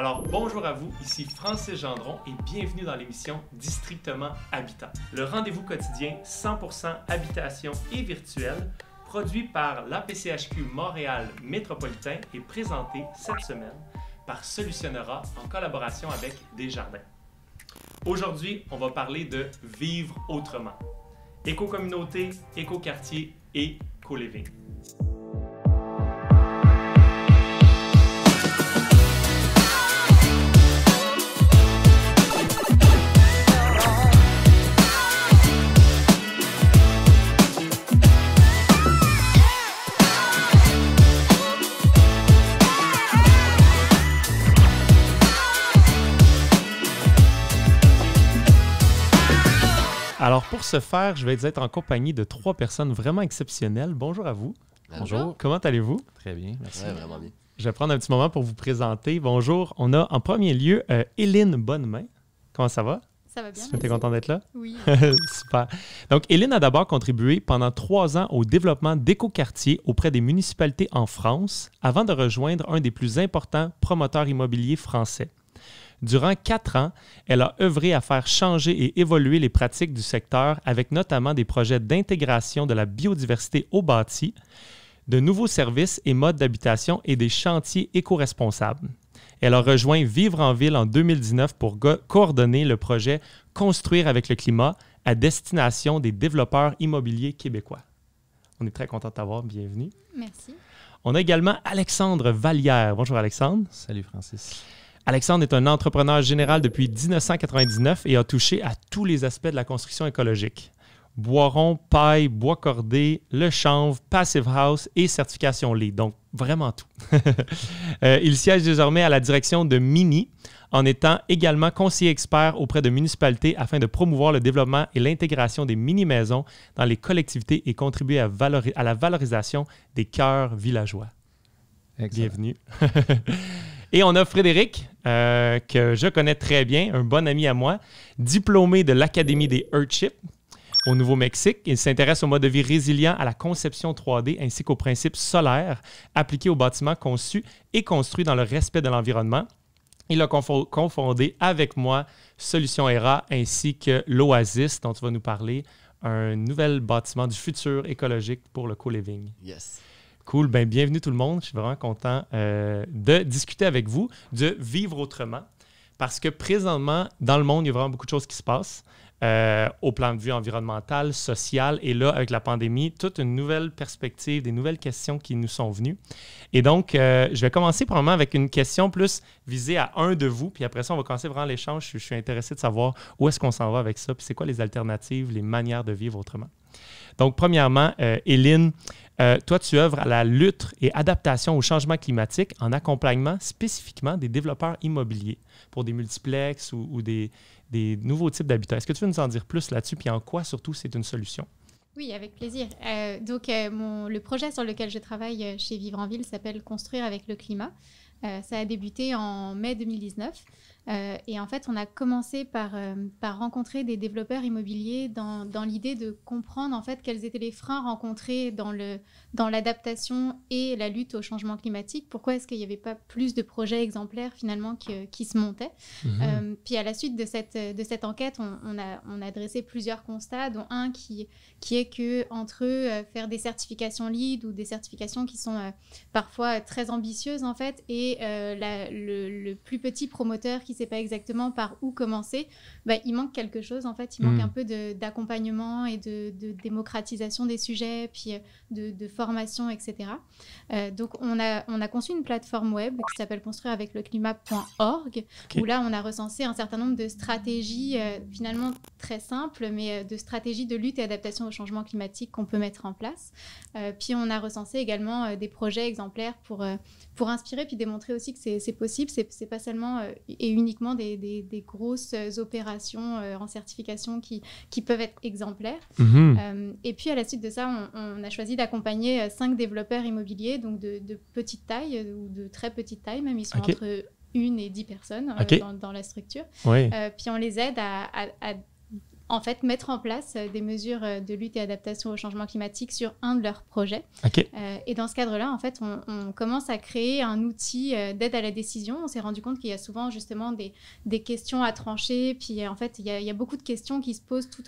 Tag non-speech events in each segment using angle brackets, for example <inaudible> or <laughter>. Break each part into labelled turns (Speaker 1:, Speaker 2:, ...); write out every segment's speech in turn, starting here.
Speaker 1: Alors bonjour à vous, ici Francis Gendron et bienvenue dans l'émission Districtement Habitat, le rendez-vous quotidien 100% habitation et virtuel produit par l'APCHQ Montréal Métropolitain et présenté cette semaine par Solutionnera en collaboration avec Desjardins. Aujourd'hui, on va parler de vivre autrement. Éco-communauté, éco-quartier et co-living. Alors, pour ce faire, je vais être en compagnie de trois personnes vraiment exceptionnelles. Bonjour à vous. Bonjour. Comment allez-vous? Très bien, merci. vraiment bien. Je vais prendre un petit moment pour vous présenter. Bonjour. On a en premier lieu euh, Hélène Bonnemain. Comment ça va? Ça va bien. Tu es content d'être là? Oui. <laughs> Super. Donc, Hélène a d'abord contribué pendant trois ans au développement d'écoquartiers auprès des municipalités en France avant de rejoindre un des plus importants promoteurs immobiliers français. Durant quatre ans, elle a œuvré à faire changer et évoluer les pratiques du secteur avec notamment des projets d'intégration de la biodiversité au bâti, de nouveaux services et modes d'habitation et des chantiers éco-responsables. Elle a rejoint Vivre en ville en 2019 pour coordonner le projet Construire avec le climat à destination des développeurs immobiliers québécois. On est très content de t'avoir. Bienvenue. Merci. On a également Alexandre Vallière. Bonjour Alexandre. Salut Francis. Alexandre est un entrepreneur général depuis 1999 et a touché à tous les aspects de la construction écologique. Boiron, paille, bois cordé, le chanvre, passive house et certification LEED. Donc, vraiment tout. <laughs> Euh, il siège désormais à la direction de Mini en étant également conseiller expert auprès de municipalités afin de promouvoir le développement et l'intégration des mini-maisons dans les collectivités et contribuer à, à la valorisation des cœurs villageois. Bienvenue. <laughs> Et on a Frédéric, euh, que je connais très bien, un bon ami à moi, diplômé de l'Académie des Earthships au Nouveau-Mexique. Il s'intéresse au mode de vie résilient, à la conception 3D ainsi qu'aux principes solaires appliqués aux bâtiments conçus et construits dans le respect de l'environnement. Il a confondé avec moi Solution ERA ainsi que l'Oasis dont tu vas nous parler, un nouvel bâtiment du futur écologique pour le co-living. Yes. Cool. Ben, bienvenue tout le monde. Je suis vraiment content euh, de discuter avec vous, de vivre autrement. Parce que présentement, dans le monde, il y a vraiment beaucoup de choses qui se passent euh, au plan de vue environnemental, social. Et là, avec la pandémie, toute une nouvelle perspective, des nouvelles questions qui nous sont venues. Et donc, euh, je vais commencer probablement avec une question plus visée à un de vous. Puis après ça, on va commencer vraiment l'échange. Je, suis intéressé de savoir où est-ce qu'on s'en va avec ça. Puis c'est quoi les alternatives, les manières de vivre autrement. Donc, premièrement, euh, euh, toi, tu œuvres à la lutte et adaptation au changement climatique en accompagnement spécifiquement des développeurs immobiliers pour des multiplexes ou, des, nouveaux types d'habitants. Est-ce que tu veux nous en dire plus là-dessus, puis en quoi surtout c'est une solution?
Speaker 2: Oui, avec plaisir. Euh, donc, euh, le projet sur lequel je travaille chez Vivre en Ville s'appelle Construire avec le climat. ça a débuté en mai 2019. Euh, et en fait, on a commencé par, euh, par rencontrer des développeurs immobiliers dans, dans l'idée de comprendre en fait quels étaient les freins rencontrés dans, le, dans l'adaptation et la lutte au changement climatique. Pourquoi est-ce qu'il n'y avait pas plus de projets exemplaires finalement qui se montaient mhm. euh, Puis à la suite de cette, de cette enquête, on, a, on a dressé plusieurs constats, dont un qui, qui est que entre eux, faire des certifications lead ou des certifications qui sont parfois très ambitieuses en fait, et le, le plus petit promoteur qui qui ne sait pas exactement par où commencer, bah, il manque quelque chose en fait, il manque mm. un peu d'accompagnement et de, démocratisation des sujets, puis euh, de, formation, etc. Euh, donc on a, on a conçu une plateforme web qui s'appelle construire avec le climat.org, où là on a recensé un certain nombre de stratégies euh, finalement très simples, mais de stratégies de lutte et adaptation au changement climatique qu'on peut mettre en place. puis on a recensé également des projets exemplaires pour, pour inspirer, puis démontrer aussi que c'est possible, c'est pas seulement et une uniquement des, grosses opérations euh, en certification qui, qui peuvent être exemplaires. Mhm. Euh, et puis à la suite de ça, on, a choisi d'accompagner euh, cinq développeurs immobiliers, donc de, petite taille ou de très petite taille même. Ils sont entre une et dix personnes dans, la structure. puis on les aide à, à en fait, mettre en place euh, des mesures euh, de lutte et adaptation au changement climatique sur un de leurs projets. Euh, et dans ce cadre-là, en fait, on, commence à créer un outil d'aide à la décision. On s'est rendu compte qu'il y a souvent justement des, questions à trancher. Puis en fait, il y, a, beaucoup de questions qui se posent tout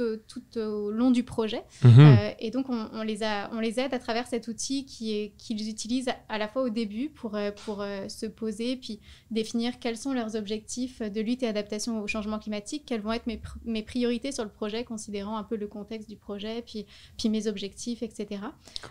Speaker 2: au, long du projet. Mhm. et donc, on, les a, on les aide à travers cet outil qu'ils utilisent à la fois au début pour, se poser, puis définir quels sont leurs objectifs de lutte et adaptation au changement climatique, quelles vont être mes, mes priorités sur le projet, considérant un peu le contexte du projet, puis, puis mes objectifs, etc.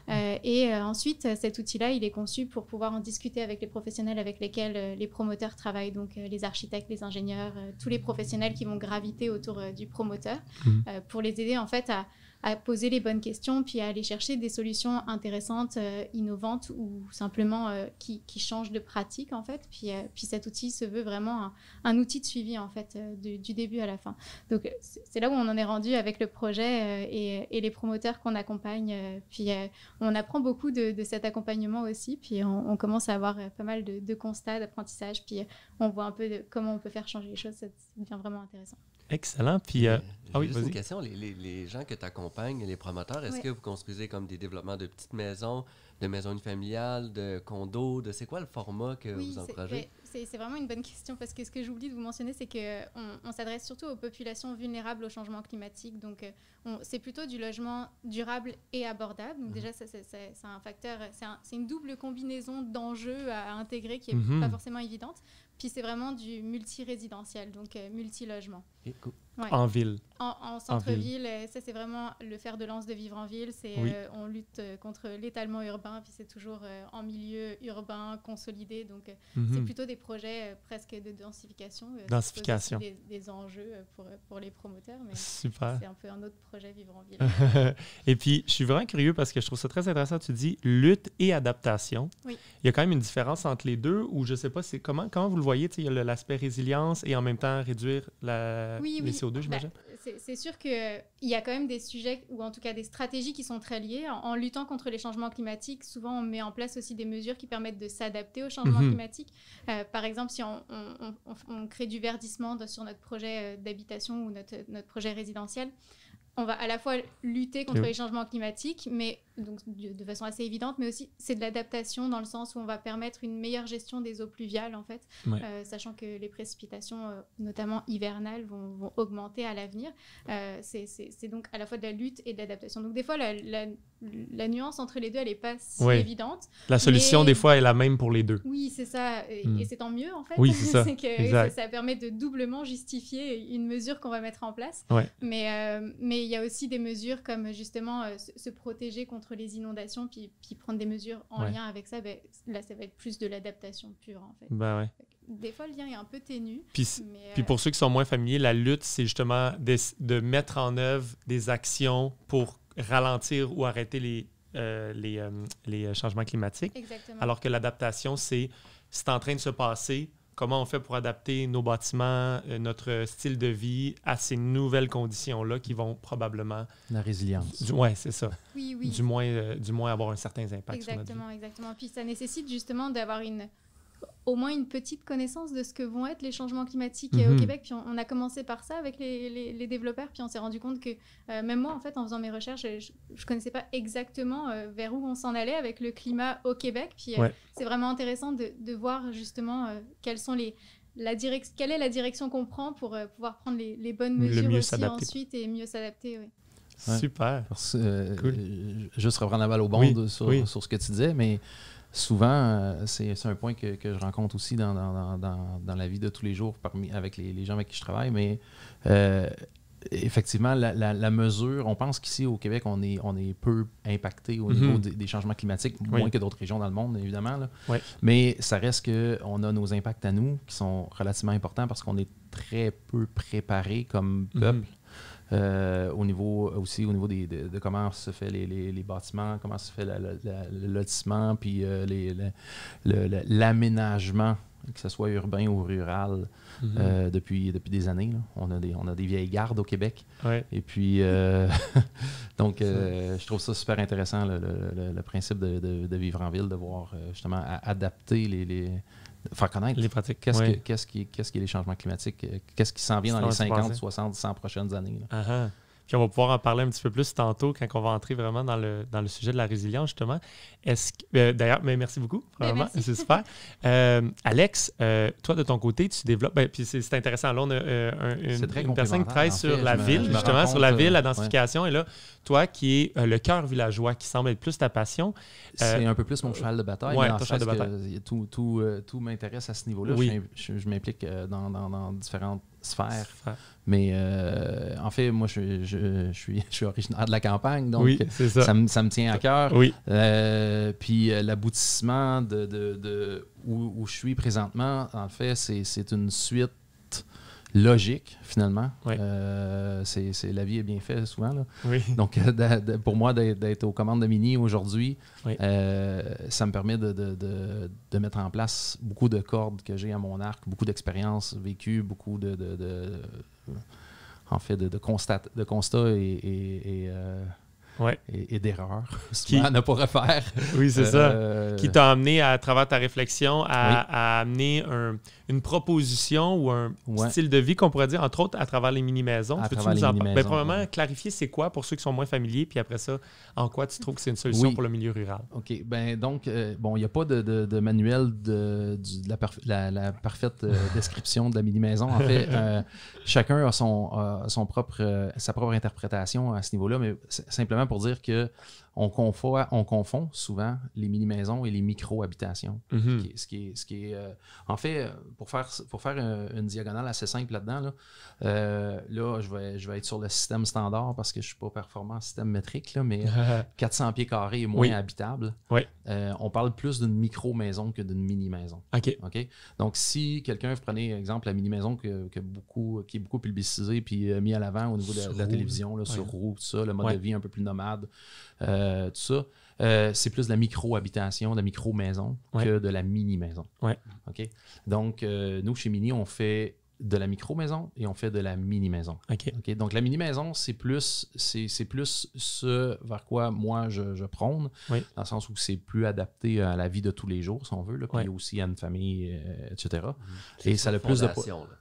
Speaker 2: et euh, euh, ensuite, cet outil-là, il est conçu pour pouvoir en discuter avec les professionnels avec lesquels euh, les promoteurs travaillent, donc les architectes, les ingénieurs, tous les professionnels qui vont graviter autour du promoteur, mmh. pour les aider en fait à à poser les bonnes questions, puis à aller chercher des solutions intéressantes, euh, innovantes ou simplement euh, qui, qui, changent de pratique en fait. Puis, euh, puis cet outil se veut vraiment un, outil de suivi en fait du début à la fin. Donc c'est là où on en est rendu avec le projet et, les promoteurs qu'on accompagne. puis on apprend beaucoup de, cet accompagnement aussi. Puis on, commence à avoir pas mal de, de constats, d'apprentissage. Puis on voit un peu comment on peut faire changer les choses. Ça devient vraiment intéressant.
Speaker 1: Excellent. Puis, euh, euh, ah oui, une
Speaker 3: question. Les, gens que tu accompagnes, les promoteurs, est-ce que vous construisez comme des développements de petites maisons, de maisons familiales, de condos? De, c'est quoi le format que vous encouragez? Ben,
Speaker 2: c'est, c'est vraiment une bonne question parce que ce que j'oublie de vous mentionner, c'est qu'on on, s'adresse surtout aux populations vulnérables au changement climatique. Donc, euh, c'est plutôt du logement durable et abordable. Mhm. déjà, c'est, un facteur, c'est une double combinaison d'enjeux à, intégrer qui n'est mhm. pas forcément évidente. Puis c'est vraiment du multi-résidentiel, donc euh, multi-logement.
Speaker 3: En ville. En, centre-ville,
Speaker 2: euh, ça c'est vraiment le fer de lance de vivre en ville. C'est euh, on lutte euh, contre l'étalement urbain, puis c'est toujours en milieu urbain consolidé. Donc mhm. c'est plutôt des projets presque de densification. densification. Des, des, enjeux pour, pour les promoteurs, mais c'est un peu un autre projet vivre en ville.
Speaker 1: <laughs> et puis je suis vraiment curieux parce que je trouve ça très intéressant. Tu dis lutte et adaptation. Il y a quand même une différence entre les deux, ou je sais pas, c'est comment comment vous le voyez. Il y a l'aspect résilience et en même temps réduire la, bah,
Speaker 2: c'est sûr qu'il y a quand même des sujets, ou en tout cas des stratégies qui sont très liées. En, luttant contre les changements climatiques, souvent on met en place aussi des mesures qui permettent de s'adapter aux changements climatique. Mhm. climatiques. Euh, par exemple, si on, crée du verdissement sur notre projet euh, d'habitation ou notre projet résidentiel, on va à la fois lutter contre les changements climatiques, mais donc de, façon assez évidente, mais aussi c'est de l'adaptation dans le sens où on va permettre une meilleure gestion des eaux pluviales en fait, euh, sachant que les précipitations, euh, notamment hivernales, vont, augmenter à l'avenir. Euh, c'est donc à la fois de la lutte et de l'adaptation. Donc des fois la la nuance entre les deux, elle n'est pas si évidente. La solution, des fois,
Speaker 1: est la même pour les deux.
Speaker 2: Oui, c'est ça. Et, hmm. c'est tant mieux, en fait. Oui, <laughs> c'est ça. que ça, permet de doublement justifier une mesure qu'on va mettre en place. Mais euh, mais il y a aussi des mesures comme, justement, euh, se, protéger contre les inondations, puis, prendre des mesures en lien avec ça. Ben, là, ça va être plus de l'adaptation pure, en fait. Bah des fois, le lien est un peu ténu.
Speaker 1: Puis, euh, pour ceux qui sont moins familiers, la lutte, c'est justement de mettre en œuvre des actions pour ralentir ou arrêter les, euh, les, euh, les, euh, changements climatiques. Exactement. Alors que l'adaptation, c'est c'est en train de se passer. Comment on fait pour adapter nos bâtiments, notre style de vie à ces nouvelles conditions-là qui vont probablement. La résilience. Oui, c'est ça. Oui, oui. Du moins, du moins avoir un certain impact. Exactement,
Speaker 2: exactement. Puis ça nécessite justement d'avoir une, au moins une petite connaissance de ce que vont être les changements climatiques euh, au mhm. Québec. Puis on, a commencé par ça avec les, les, développeurs, puis on s'est rendu compte que euh, même moi, en fait, en faisant mes recherches, euh, je ne connaissais pas exactement vers où on s'en allait avec le climat au Québec. Puis c'est vraiment intéressant de, de voir justement quelles sont les, la quelle est la direction qu'on prend pour pouvoir prendre les, bonnes mesures aussi ensuite et mieux s'adapter.
Speaker 4: Super. je cool. Juste reprendre la balle au bond sur, sur ce que tu disais, mais souvent, euh, c'est un point que, je rencontre aussi dans, la vie de tous les jours parmi, avec les, gens avec qui je travaille, mais euh, effectivement, la, mesure, on pense qu'ici au Québec, on est, peu impacté au niveau mhm. des, changements climatiques, moins que d'autres régions dans le monde, évidemment. Mais ça reste qu'on a nos impacts à nous qui sont relativement importants parce qu'on est très peu préparé comme mhm. peuple. Euh, au niveau aussi au niveau des, de, comment se fait les, les, bâtiments, comment se fait le lotissement, puis euh, l'aménagement, que ce soit urbain ou rural, mhm. euh, depuis, depuis des années. On, a des, on a des vieilles gardes au Québec. Et puis, <laughs> donc, je trouve ça super intéressant, le, principe de, vivre en ville, de voir justement adapter les faire connaître les pratiques. Qu'est-ce, qu'est-ce, qui, qu'est-ce qui est les changements climatiques? Euh, qu'est-ce qui s'en vient dans les 50, 60, 100 prochaines années? Ah, ah on va
Speaker 1: pouvoir en parler un petit peu plus tantôt quand on va entrer vraiment dans le, dans le sujet de la résilience, justement. Est-ce euh, D'ailleurs, mais merci beaucoup, ben, vraiment, c'est super. <laughs> Euh, Alex, euh, toi, de ton côté, tu développes, ben, puis c'est intéressant, là, on a une, personne qui travaille sur la ville, justement, sur la ville, la densification, et là, toi qui es le cœur villageois, qui semble être plus ta passion. c'est un peu plus mon cheval de bataille. Oui,
Speaker 4: tout, tout m'intéresse à ce niveau-là. Oui. Je, m'implique dans, dans différentes sphère. Mais euh, en fait, moi, je, suis, <laughs> je suis originaire de la campagne, donc euh, ça. me, tient à cœur. Euh, puis l'aboutissement de, où, où, je suis présentement, en fait, c'est une suite logique, finalement. Euh, c'est, la vie est bien faite souvent. Donc, euh, pour moi, d'être, aux commandes de Mini aujourd'hui, euh, ça me permet de, mettre en place beaucoup de cordes que j'ai à mon arc, beaucoup d'expériences vécues, beaucoup de, en fait, de, constat, de constats et, et, et euh, d'erreurs <laughs> qui... ne pas refaire. Oui, c'est ça. Qui
Speaker 1: t'a amené à, travers ta réflexion à amener un, une proposition ou un style de vie qu'on pourrait dire, entre autres, à travers les mini-maisons. peux ben, premièrement, clarifier c'est quoi pour ceux qui sont moins familiers, puis après ça, en quoi tu trouves que c'est une solution pour le milieu rural?
Speaker 4: OK. Ben, donc, euh, bon, il n'y a pas de, de, manuel de, la, parfaite euh, <laughs> description de la mini-maison. En fait, euh, chacun a son, son propre, sa propre interprétation à ce niveau-là, mais simplement pour dire que on confond, souvent les mini-maisons et les micro-habitations. Mhm. ce, qui est, euh, en fait, euh, pour faire, pour faire euh, une, diagonale assez simple là-dedans, là, je, vais, je vais être sur le système standard parce que je ne suis pas performant en système métrique, mais 400 <laughs> pieds carrés est moins habitable. Oui. on parle plus d'une micro-maison que d'une mini-maison. OK. Donc, si quelqu'un, vous prenez exemple la mini-maison que, beaucoup, qui est beaucoup publicisée puis mis à l'avant au niveau de, la télévision, sur roue, tout ça, le mode de vie un peu plus nomade. Euh, tout ça, euh, c'est plus de la micro-habitation, de la micro-maison que de la mini-maison. Ouais. OK? Donc, euh, nous, chez Mini, on fait de la micro-maison et on fait de la mini-maison. Donc, la mini-maison, c'est plus, c'est, plus ce vers quoi moi je, prône, dans le sens où c'est plus adapté à la vie de tous les jours, si on veut, là, puis aussi à une famille, etc. Et mhm. ça le plus de.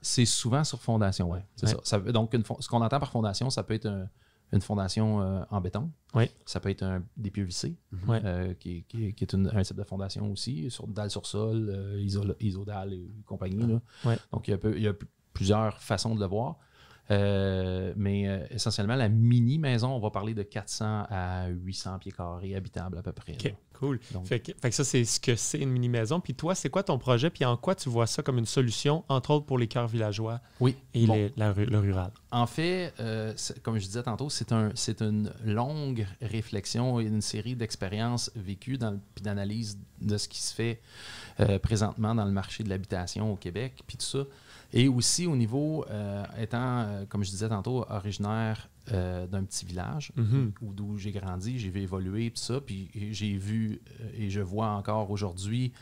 Speaker 4: C'est souvent sur fondation, oui. ça. Donc, ce qu'on entend par fondation, ça peut être un une fondation euh, en béton. Ça peut être un, des mhm. euh, qui, est un type de fondation aussi, sur dalle sur sol, euh, isodale et compagnie. Donc, il il y, a plusieurs façons de le voir. Euh, mais euh, essentiellement, la mini-maison, on va parler de 400 à 800 pieds carrés habitables à peu près. cool.
Speaker 1: ça, c'est ce que c'est une mini-maison. Puis toi, c'est quoi ton projet? Puis en quoi tu vois ça comme une solution, entre autres pour les cœurs villageois et le rural?
Speaker 4: En fait, euh, comme je disais tantôt, c'est un, une longue réflexion et une série d'expériences vécues dans, puis d'analyse de ce qui se fait présentement dans le marché de l'habitation au Québec, puis tout ça. Et aussi au niveau, euh, étant, euh, comme je disais tantôt, originaire euh, d'un petit village mhm. où d'où j'ai grandi, j'ai vu évoluer, puis ça, puis j'ai vu et je vois encore aujourd'hui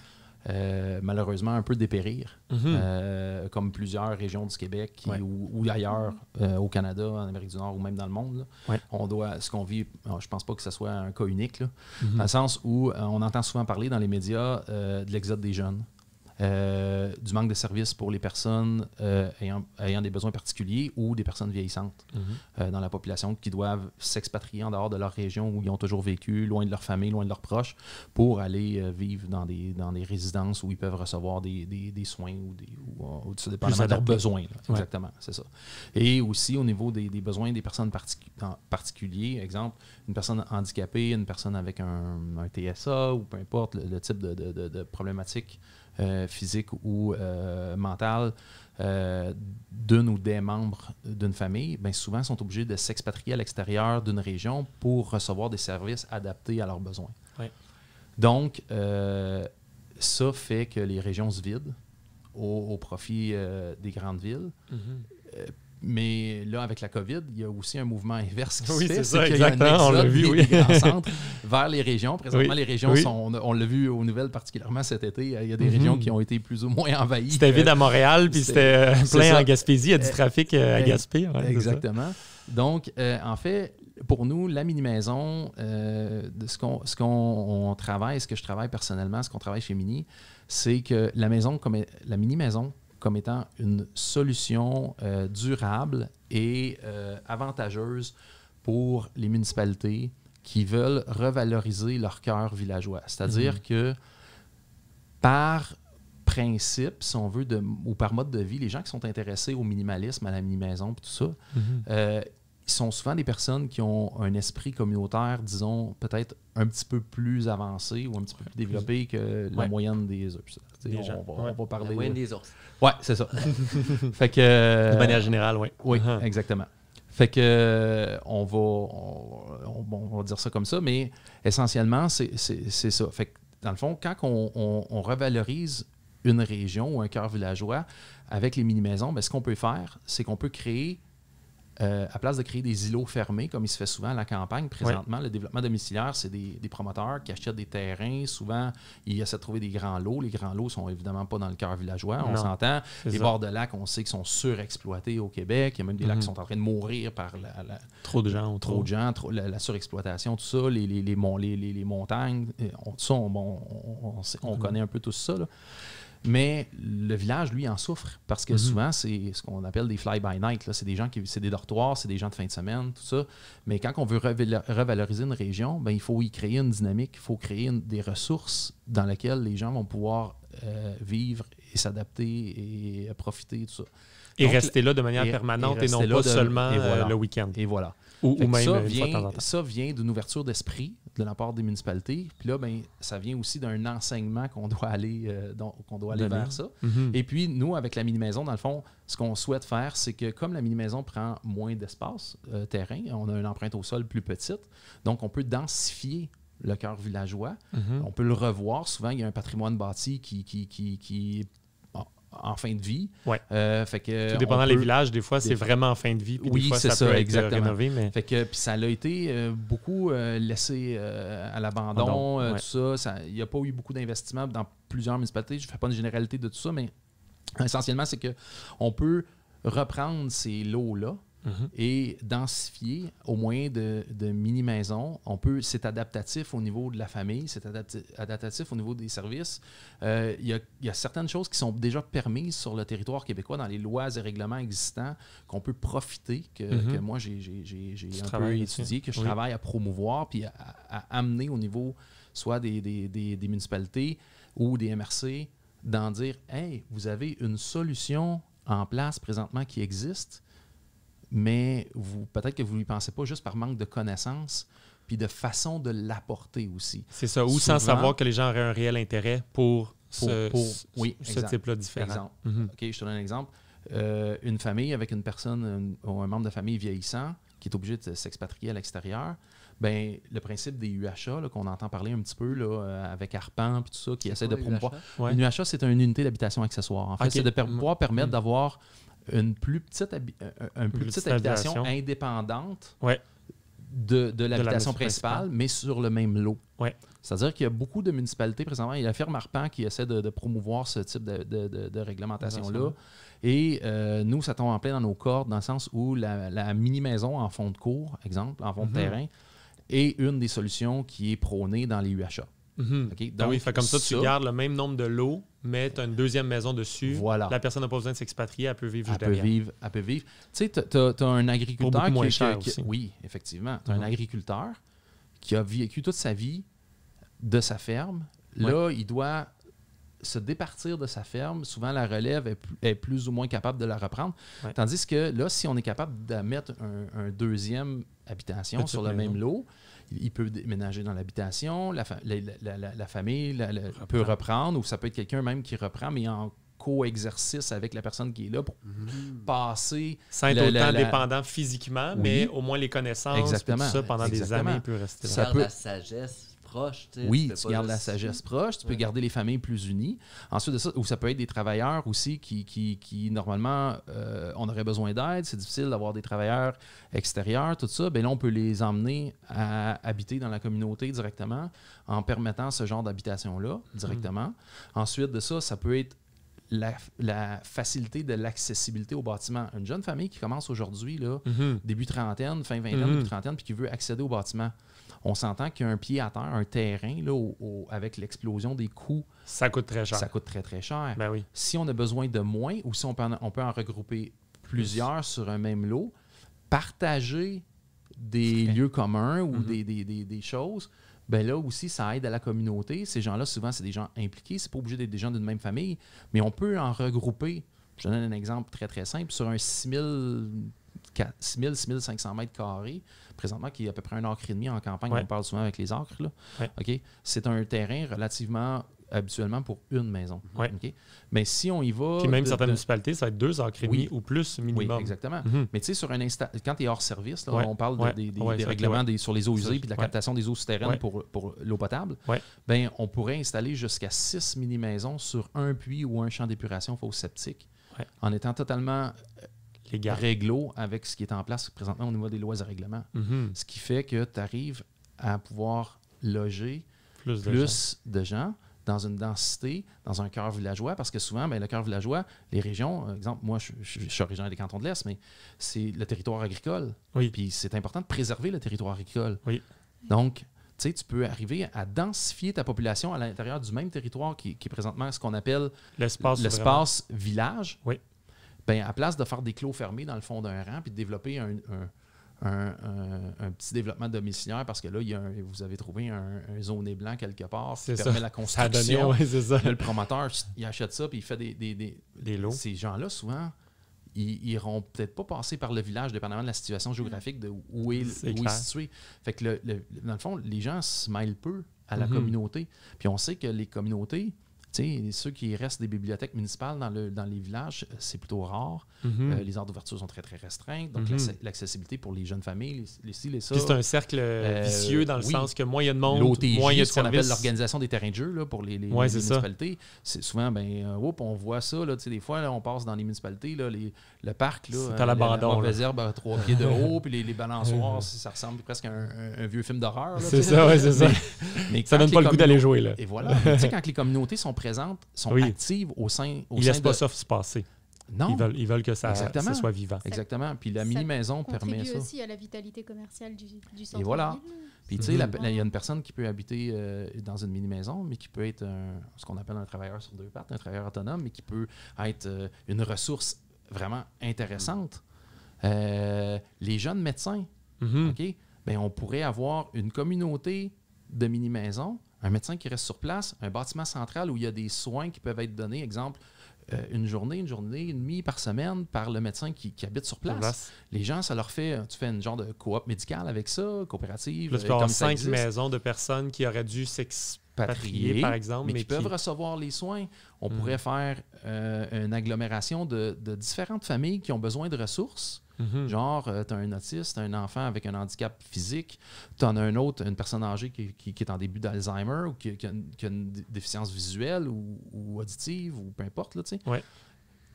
Speaker 4: malheureusement un peu dépérir, mhm. comme plusieurs régions du Québec ou, ailleurs, au Canada, en Amérique du Nord ou même dans le monde. On doit, ce qu'on vit, je pense pas que ce soit un cas unique, mhm. dans le sens où on entend souvent parler dans les médias de l'exode des jeunes. Euh, du manque de services pour les personnes euh, ayant, des besoins particuliers ou des personnes vieillissantes mhm. euh, dans la population qui doivent s'expatrier en dehors de leur région où ils ont toujours vécu, loin de leur famille, loin de leurs proches, pour aller vivre dans des, dans des résidences où ils peuvent recevoir des, des, soins ou, des, ou, ça dépend leurs besoins. Exactement, c'est ça. Et aussi au niveau des, besoins des personnes particuliers, exemple, une personne handicapée, une personne avec un, TSA ou peu importe le, type de problématique euh, physique ou euh, mentale euh, d'une ou des membres d'une famille, bien souvent sont obligés de s'expatrier à l'extérieur d'une région pour recevoir des services adaptés à leurs besoins. Donc, ça fait que les régions se vident au, profit des grandes villes. Mm-hmm. Mais là, avec la COVID, il y a aussi un mouvement inverse qui s'est, c'est y a vu, <laughs> vers les régions. Présentement, les régions sont, on, l'a vu aux nouvelles particulièrement cet été, il y a des mhm. régions qui ont été plus ou moins envahies. C'était vide à Montréal, puis c'était euh, plein en Gaspésie, il y a du euh, trafic euh, à Gaspé. exactement. Donc, en fait, pour nous, la mini-maison, ce qu'on travaille, ce que je travaille personnellement, ce qu'on travaille chez Mini, c'est que la maison, comme la mini-maison comme étant une solution euh, durable et euh, avantageuse pour les municipalités qui veulent revaloriser leur cœur villageois. C'est-à-dire mhm. que par principe, si on veut, de, ou par mode de vie, les gens qui sont intéressés au minimalisme, à la mini-maison, tout ça, mhm. euh, ils sont souvent des personnes qui ont un esprit communautaire, disons, peut-être un petit peu plus avancé ou un petit peu plus développé que la moyenne des autres on, va, parler. Ouais, c'est ça. <laughs> fait que, euh, de manière générale, oui. Oui, uh-huh. exactement. Fait que euh, on va dire ça comme ça, mais essentiellement, c'est ça. Fait que, dans le fond, quand on, revalorise une région ou un cœur villageois avec les mini-maisons, ben, ce qu'on peut faire, c'est qu'on peut créer euh, à place de créer des îlots fermés, comme il se fait souvent à la campagne, présentement, le développement domiciliaire, c'est des, promoteurs qui achètent des terrains. Souvent, ils essaient de trouver des grands lots. Les grands lots sont évidemment pas dans le cœur villageois, on s'entend. Les bords de lacs, on sait qu'ils sont surexploités au Québec. Il y a même des lacs qui mhm. sont en train de mourir par la. trop de gens. Trop, de gens, la, surexploitation, tout ça, les, montagnes, euh, on, tout on, mhm. connaît un peu tout ça. Mais le village, lui, en souffre parce que mhm. souvent, c'est ce qu'on appelle des fly-by-night. C'est des gens qui, c'est des dortoirs, c'est des gens de fin de semaine, tout ça. Mais quand on veut revaloriser une région, ben, il faut y créer une dynamique, il faut créer des ressources dans lesquelles les gens vont pouvoir euh, vivre et s'adapter et euh, profiter, tout ça. Et rester là de manière permanente et, non pas seulement euh, le week-end. Et voilà. Ou, ça, vient, ça vient d'une ouverture d'esprit, de la part des municipalités. Puis là, ben, ça vient aussi d'un enseignement qu'on doit aller, euh, doit vers ça. Mm-hmm. Et puis, nous, avec la mini-maison, dans le fond, ce qu'on souhaite faire, c'est que comme la mini-maison prend moins d'espace euh, terrain, on a une empreinte au sol plus petite, donc on peut densifier le cœur villageois. Mm-hmm. On peut le revoir. Souvent, il y a un patrimoine bâti qui, qui, qui, qui en fin de vie. Euh, fait que, Tout dépendant les villages, des fois, c'est vraiment en fin de vie. oui, c'est ça, peut euh, exactement. Être rénové, mais... fait que, ça a été euh, beaucoup laissé à l'abandon, tout ça. Il n'y a pas eu beaucoup d'investissement dans plusieurs municipalités. Je ne fais pas une généralité de tout ça, mais essentiellement, c'est qu'on peut reprendre ces lots-là, Mhm. Et densifier au moyen de, mini-maisons, on c'est adaptatif au niveau de la famille, c'est adaptatif, au niveau des services. Euh, il y, a certaines choses qui sont déjà permises sur le territoire québécois dans les lois et règlements existants qu'on peut profiter, que, mhm. moi j'ai un peu étudié, que je travaille à promouvoir puis à, amener au niveau soit des, des, des municipalités ou des MRC d'en dire Hey, vous avez une solution en place présentement qui existe mais vous peut-être que vous ne lui pensez pas juste par manque de connaissances, puis de façon de l'apporter aussi. C'est ça, ou sans savoir
Speaker 1: que les gens auraient un réel intérêt
Speaker 4: pour, pour ce, oui, ce type-là différent. Mhm. OK, je te donne un exemple. Euh, une famille avec une personne un, ou un membre de famille vieillissant qui est obligé de s'expatrier à l'extérieur, ben, le principe des UHA, qu'on entend parler un petit peu là, euh, avec Arpent et tout ça, qui essaie de promouvoir. Une UHA, c'est une unité d'habitation accessoire. En fait, c'est de pouvoir mm. permettre mm. d'avoir une plus petite, habitation indépendante de, de l'habitation principale, mais sur le même lot. C'est-à-dire qu'il y a beaucoup de municipalités présentement, il y a la firme Arpent qui essaie de, promouvoir ce type de, de réglementation-là. Et euh, nous, ça tombe en plein dans nos cordes, dans le sens où la, mini-maison en fond de cours, exemple, en fond de mhm. terrain, est une des solutions qui est prônée dans les UHA. Mhm. Ah oui, fait comme ça, tu gardes
Speaker 1: le même nombre de lots, mais tu as une deuxième maison dessus. Voilà. La personne n'a pas besoin de s'expatrier,
Speaker 4: elle peut vivre elle peut vivre, Elle peut vivre. Tu sais, tu as, un agriculteur qui, Oui, effectivement. Tu as un mhm. agriculteur qui a vécu toute sa vie de sa ferme. Là, il doit se départir de sa ferme, souvent la relève est, plus ou moins capable de la reprendre. Tandis que là, si on est capable de mettre un, deuxième habitation sur le même lot il peut déménager dans l'habitation, la, la, la, famille peut reprendre, ou ça peut être quelqu'un même qui reprend, mais en coexercice avec la personne qui est là pour mm-hmm. passer. Sans être autant dépendant physiquement, mais au moins les connaissances, Exactement. Tout ça, pendant des années, peut rester là. Ça la
Speaker 3: sagesse oui, tu gardes la sagesse proche, tu peux
Speaker 4: garder les familles plus unies. Ensuite de ça, ou ça peut être des travailleurs aussi qui, qui, normalement, euh, on aurait besoin d'aide, c'est difficile d'avoir des travailleurs extérieurs, tout ça. Bien là, on peut les emmener à habiter dans la communauté directement en permettant ce genre d'habitation-là mm. directement. Ensuite de ça, ça peut être la, facilité de l'accessibilité au bâtiment. Une jeune famille qui commence aujourd'hui, mm-hmm. début trentaine, fin vingtaine, mm-hmm. début trentaine, puis qui veut accéder au bâtiment on s'entend qu'un pied à terre, un terrain, là, avec l'explosion des coûts. Ça coûte très cher. Ça coûte très, très cher. Ben si on a besoin de moins ou si on peut en, regrouper plusieurs sur un même lot, partager des lieux communs ou mhm. des, choses, ben là aussi, ça aide à la communauté. Ces gens-là, souvent, c'est des gens impliqués. C'est pas obligé d'être des gens d'une même famille, mais on peut en regrouper. Je donne un exemple très, très simple. Sur un 6000 6000, 6500 mètres carrés, présentement, qui est à peu près un acre et demi en campagne. On parle souvent avec les acres. Là. C'est un terrain relativement habituellement pour une maison. Mais si on y va. Puis même certaines municipalités, ça va être deux acres oui. ou plus minimum. Oui, exactement. Mhm. Mais tu sais, sur un quand tu es hors service, on parle des, règlements sur les eaux usées puis de la captation des eaux souterraines pour, pour l'eau potable, ben, on pourrait installer jusqu'à six mini-maisons sur un puits ou un champ d'épuration fausse septique en étant totalement réglo avec ce qui est en place présentement au niveau des lois et règlements. Mhm. Ce qui fait que tu arrives à pouvoir loger plus, de, gens. dans une densité, dans un cœur villageois, parce que souvent, ben, le cœur villageois, les régions, euh, exemple, moi, je, suis originaire des cantons de l'Est, mais c'est le territoire agricole. Puis c'est important de préserver le territoire agricole. Oui. Donc, tu sais tu peux arriver à densifier ta population à l'intérieur du même territoire qui, qui est présentement ce qu'on appelle l'espace village. Oui. Ben, à place de faire des clos fermés dans le fond d'un rang et de développer un, petit développement domiciliaire parce que là, vous avez trouvé un, zoné blanc quelque part qui permet la construction. le promoteur, il achète ça puis il fait des, lots. Ces gens-là, souvent, ils n'iront peut-être pas passer par le village, dépendamment de la situation géographique de où il est situé. Fait que dans le fond, les gens se mêlent peu à la mhm. communauté. Puis on sait que les communautés, ceux qui restent des bibliothèques municipales dans, le, dans les villages, euh, c'est plutôt rare. Mhm. Euh, les heures d'ouverture sont très, très restreintes. Donc, mhm. l'accessibilité pour les jeunes familles, les, styles les ça. c'est un cercle euh, vicieux dans le sens que moins il y a de monde, moins il y ce qu'on appelle l'organisation des terrains de jeu là, pour les, municipalités. C'est souvent, ben, on voit ça. Là, des fois, on passe dans les municipalités, là, le parc, là, c'est à à trois pieds de <laughs> haut, puis les, balançoires, ça ressemble presque à un, vieux film d'horreur. C'est ça, oui, c'est ça. Mais, ça donne pas le goût d'aller jouer. Là. Et voilà. quand les communautés sont présentes sont actives au sein au Ils laissent de... pas ça se passer.
Speaker 1: Non. Ils veulent, ils veulent
Speaker 4: que ça,
Speaker 2: soit vivant. Exactement. Puis la mini-maison permet ça. aussi à la vitalité commerciale du, du centre. Et voilà. Puis tu sais, mhm.
Speaker 4: il y a une personne qui peut habiter euh, dans une mini-maison, mais qui peut être ce qu'on appelle un travailleur sur deux pattes, un travailleur autonome, mais qui peut être euh, une ressource vraiment intéressante. Euh, les jeunes médecins, mhm. OK? Ben, on pourrait avoir une communauté de mini-maisons un médecin qui reste sur place, un bâtiment central où il y a des soins qui peuvent être donnés, exemple, euh, une journée, une journée une demie par semaine par le médecin qui, habite sur place. Les gens, ça leur fait, tu fais une genre de coop médicale avec ça, coopérative. Là, euh, cinq maisons de personnes qui auraient dû s'expatrier, par exemple. Mais, qui, peuvent recevoir les soins. On hmm. pourrait faire euh, une agglomération de différentes familles qui ont besoin de ressources Mm-hmm. Genre, euh, tu as un autiste, as un enfant avec un handicap physique, tu en as un autre, une personne âgée qui, est en début d'Alzheimer ou qui, a une, déficience visuelle ou, auditive ou peu importe. Là,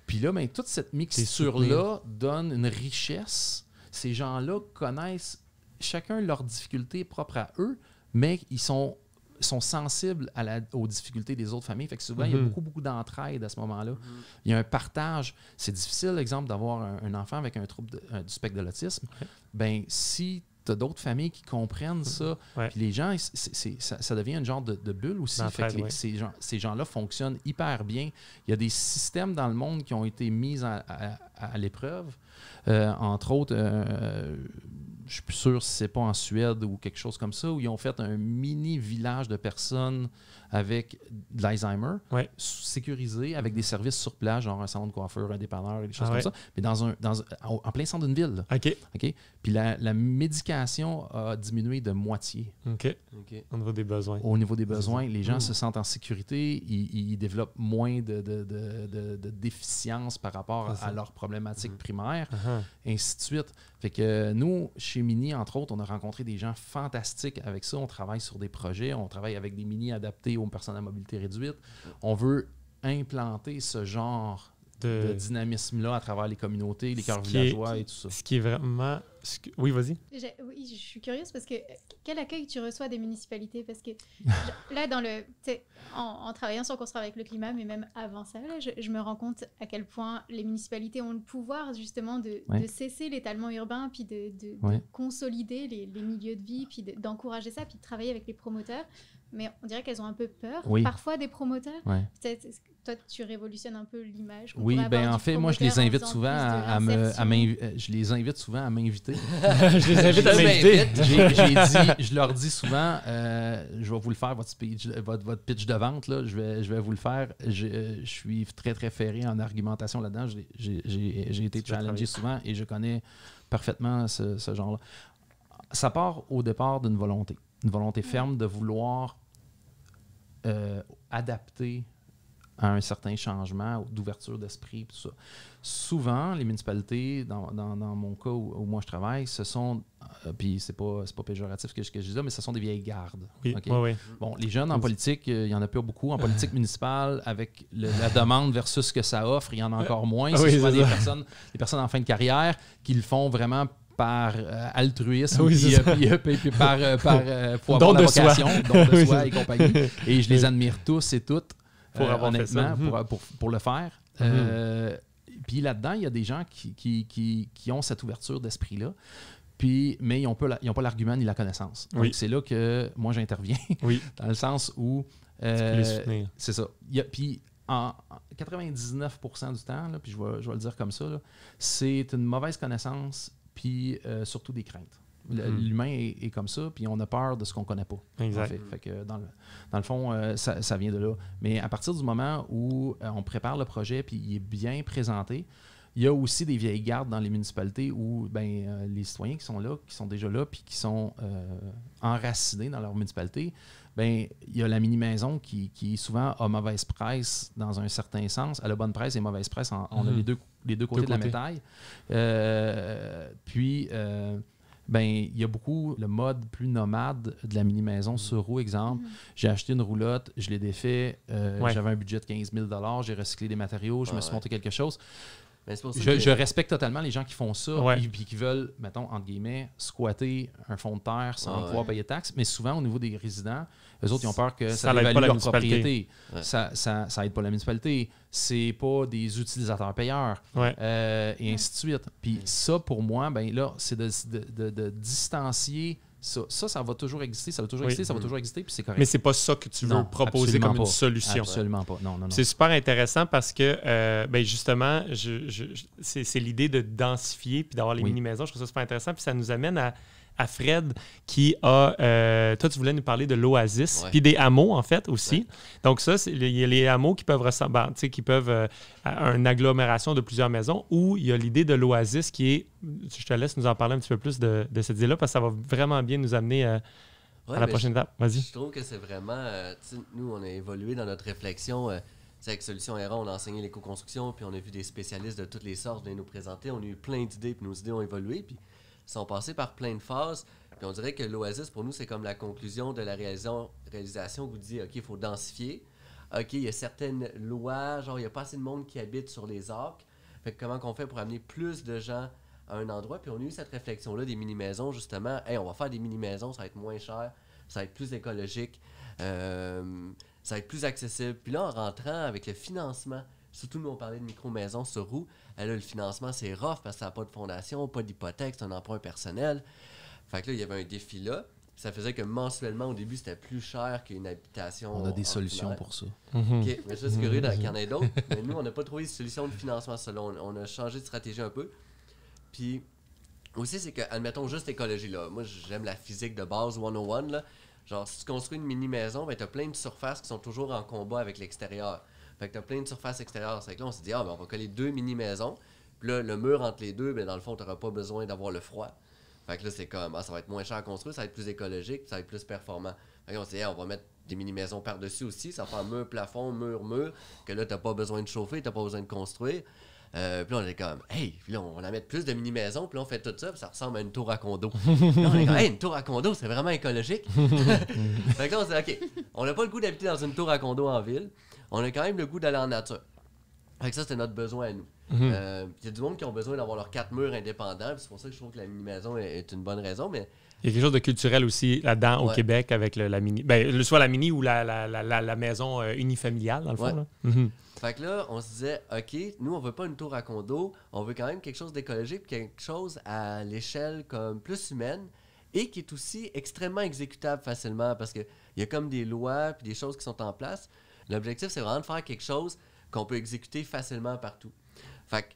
Speaker 4: Puis là, ben, toute cette mixture-là donne une richesse. Ces gens-là connaissent chacun leurs difficultés propres à eux, mais ils sont sont sensibles aux difficultés des autres familles. Fait que souvent, il y a mhm. beaucoup, beaucoup d'entraide à ce moment-là. Mhm. Il y a un partage. C'est difficile, exemple, d'avoir un, enfant avec un trouble euh, du spectre de l'autisme. Ben, si tu as d'autres familles qui comprennent mhm. ça, les gens, ça, devient une genre de, bulle aussi. ces, gens, là fonctionnent hyper bien. Il y a des systèmes dans le monde qui ont été mis à, l'épreuve. Euh, entre autres, euh, je suis plus sûr si c'est pas en Suède ou quelque chose comme ça, où ils ont fait un mini village de personnes avec de l'Alzheimer, sécurisé, avec des services sur place, genre un salon de coiffure, un dépanneur et des choses ah comme ça, mais dans un, dans, en plein centre d'une ville. OK. OK. Puis la, la, médication a diminué de moitié. OK. Au niveau des besoins. Au niveau des besoins, les gens mmh. se sentent en sécurité, ils, développent moins de, de, de, de, déficience par rapport ah, à leurs problématiques primaire, mmh. primaires, ah, ainsi de suite. Fait que nous, chez Mini, entre autres, on a rencontré des gens fantastiques avec ça. On travaille sur des projets, on travaille avec des mini adaptés personnes à mobilité réduite. On veut implanter ce genre de, dynamisme-là à travers les communautés, les cœurs villageois et tout ça. Ce qui est vraiment. oui, vas-y.
Speaker 2: Oui, je suis curieuse parce que quel accueil tu reçois des municipalités Parce que <laughs> là, dans le, en, en, travaillant sur construire avec le climat, mais même avant ça, je, me rends compte à quel point les municipalités ont le pouvoir justement de, cesser l'étalement urbain, puis de, consolider les, les, milieux de vie, puis d'encourager ça, puis de travailler avec les promoteurs mais on dirait qu'elles ont un peu peur. Parfois, des promoteurs. toi, tu révolutionnes un peu l'image. Oui, ben en fait, moi, je les invite souvent à,
Speaker 4: euh, je les invite souvent à m'inviter. <laughs> je les invite à m'inviter. je leur dis souvent, euh, je vais vous le faire votre votre, votre pitch de vente là, je vais, je vais vous le faire. Je, euh, suis très très ferré en argumentation là-dedans. J'ai, été challengé souvent et je connais parfaitement ce, ce genre-là. Ça part au départ d'une volonté, une volonté ferme de vouloir euh, adapté à un certain changement d'ouverture d'esprit, tout ça. Souvent, les municipalités, dans, mon cas où, moi je travaille, ce sont, euh, puis c'est pas, pas péjoratif que, que je dis là, mais ce sont des vieilles gardes. Oui, Bon, les jeunes en politique, euh, il y en a plus beaucoup. En <laughs> politique municipale, avec la demande versus ce que ça offre, il y en a encore moins. Ah c'est souvent des personnes, des personnes en fin de carrière qui le font vraiment par altruisme par, pour la vocation, de <laughs> soi et compagnie. Et je les admire tous et toutes, pour euh, honnêtement, mhm. pour, euh, pour, pour, le faire. Mhm. Euh, puis là-dedans, il y a des gens qui, qui, qui, ont cette ouverture d'esprit-là. Puis, mais ils n'ont pas l'argument ni la connaissance. c'est là que moi, j'interviens, <laughs> dans le sens où... c'est ça. Il y a, puis en 99% du temps, puis je vais, je vais, le dire comme ça, c'est une mauvaise connaissance puis euh, surtout des craintes. Hmm. L'humain est, comme ça, puis on a peur de ce qu'on connaît pas. Exact. dans, le, fond, euh, ça, vient de là. Mais à partir du moment où euh, on prépare le projet, puis il est bien présenté, il y a aussi des vieilles gardes dans les municipalités où ben, les citoyens qui sont là, qui sont déjà là, puis qui sont enracinés dans leur municipalité, ben il y a la mini-maison qui, qui, souvent a mauvaise presse dans un certain sens. Elle a bonne presse et mauvaise presse. on a mhm. les deux, côtés de la médaille. Euh, puis, euh, ben il y a beaucoup le mode plus nomade de la mini-maison mhm. sur roue, exemple. Mhm. J'ai acheté une roulotte, je l'ai défait, euh, j'avais un budget de 15 000 j'ai recyclé des matériaux, je me ah suis monté quelque chose. Ben, je, respecte totalement les gens qui font ça et qui veulent, mettons, entre guillemets, squatter un fonds de terre sans pouvoir payer de taxes. Mais souvent, au niveau des résidents, eux autres, ils ont peur que ça, dévalue leur propriété. Ça, ça, aide pas la municipalité. C'est pas des utilisateurs payeurs. Euh, et ainsi de suite. Puis ça, pour moi, ben là, c'est de, de distancier ça, ça, va toujours exister, ça va toujours exister, ça va mm. toujours exister, puis c'est correct. Mais c'est pas ça que tu veux proposer comme une solution. Absolument pas. Non, non, C'est
Speaker 1: super intéressant parce que, euh, ben justement, je, c'est l'idée de densifier puis d'avoir les mini-maisons. Je trouve ça super intéressant. Puis ça nous amène à, à Fred qui a. Euh, toi, tu voulais nous parler de l'Oasis, puis des hameaux, en fait, aussi. Donc, ça, il y a les hameaux qui peuvent ressembler, ben, qui peuvent. un euh, à une agglomération de plusieurs maisons, où il y a l'idée de l'Oasis qui est. Je te laisse nous en parler un petit peu plus de, cette idée-là, parce que ça va vraiment bien nous amener. Euh, à la ben, prochaine étape. Vas-y.
Speaker 3: Je trouve que c'est vraiment. nous, on a évolué dans notre réflexion avec Solution Era, on a enseigné l'éco-construction, puis on a vu des spécialistes de toutes les sortes venir nous présenter. On a eu plein d'idées, puis nos idées ont évolué. Puis sont passés par plein de phases. Puis on dirait que l'Oasis, pour nous, c'est comme la conclusion de la réalisation, où vous dit, OK, il faut densifier. OK, il y a certaines lois, genre, il n'y a pas assez de monde qui habite sur les arcs. Fait comment qu'on fait pour amener plus de gens à un endroit? Puis on a eu cette réflexion-là des mini-maisons, justement. on va faire des mini-maisons, ça va être moins cher, ça va être plus écologique, euh, ça va être plus accessible. Puis là, en rentrant avec le financement Surtout, nous, on parlait de micro-maison sur roue. Là, le financement, c'est rough parce que ça n'a pas de fondation, pas d'hypothèque, c'est un emprunt personnel. Fait que là, il y avait un défi là. Ça faisait que mensuellement, au début, c'était plus cher qu'une habitation. On a des solutions pour ça. Mhm. ok, mais ça, c'est curieux dans <laughs> mais nous, on n'a pas trouvé de solution de financement selon. On a changé de stratégie un peu. Puis, aussi, c'est que, admettons juste écologie, là. Moi, j'aime la physique de base 101, là. Genre, si tu construis une mini maison, ben, tu as plein de surfaces qui sont toujours en combat avec l'extérieur. Fait que tu as plein de surfaces extérieures. C'est que là, on s'est dit, ah, ben, on va coller deux mini-maisons. Puis là, le mur entre les deux, ben, dans le fond, tu n'auras pas besoin d'avoir le froid. Fait que là, c'est comme, ah, ça va être moins cher à construire, ça va être plus écologique, ça va être plus performant. Fait que on s'est dit, ah, on va mettre des mini-maisons par-dessus aussi. Ça fait un mur, plafond, mur, mur, que là, tu pas besoin de chauffer, tu pas besoin de construire. Euh, puis là, on est comme, hey, là, on va mettre plus de mini-maisons, puis là, on fait tout ça, puis ça ressemble à une tour à condo. puis <laughs> on est comme, hey, une tour à condo, c'est vraiment écologique. <laughs> fait que on s'est dit, OK, on n'a pas le goût d'habiter dans une tour à condo en ville on a quand même le goût d'aller en nature. Fait que ça, c'était notre besoin à nous. Il mhm. euh, y a du monde qui ont besoin d'avoir leurs quatre murs indépendants. C'est pour ça que je trouve que la mini-maison est, une bonne raison. Mais
Speaker 1: il y a quelque chose de culturel aussi là-dedans au Québec avec la mini, ben, le, soit la mini ou la, la, la, maison euh, unifamiliale, dans le fond. Mhm.
Speaker 3: Fait que là, on se disait, OK, nous, on veut pas une tour à condo, on veut quand même quelque chose d'écologique, quelque chose à l'échelle comme plus humaine et qui est aussi extrêmement exécutable facilement parce qu'il y a comme des lois puis des choses qui sont en place. L'objectif, c'est vraiment de faire quelque chose qu'on peut exécuter facilement partout. Fait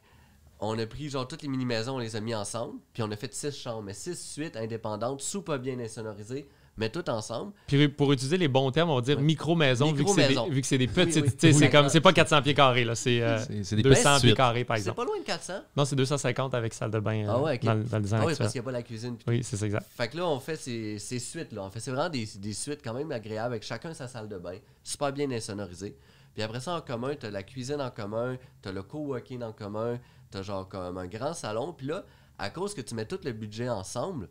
Speaker 3: on a pris genre toutes les mini-maisons, on les a mis ensemble, puis on a fait six chambres, mais six suites indépendantes, sous pas bien insonorisées, mais tout ensemble.
Speaker 1: Puis pour utiliser les bons termes, on va dire micro-maison, vu que c'est des, petites. C'est comme, c'est pas 400 pieds carrés, là, c'est euh, 200 pieds carrés, par exemple. C'est pas loin de 400. Non, c'est 250 avec salle de bain euh, ah ouais, dans, dans, les Ah oui, parce qu'il n'y a pas la cuisine. Oui, c'est ça, exact.
Speaker 3: Fait que là, on fait ces, ces suites, là. On fait, c'est vraiment des, des, suites quand même agréables avec chacun sa salle de bain, super bien insonorisée. Puis après ça, en commun, t'as la cuisine en commun, t'as le co co-working en commun, t'as genre comme un grand salon. Puis là, à cause que tu mets tout le budget ensemble,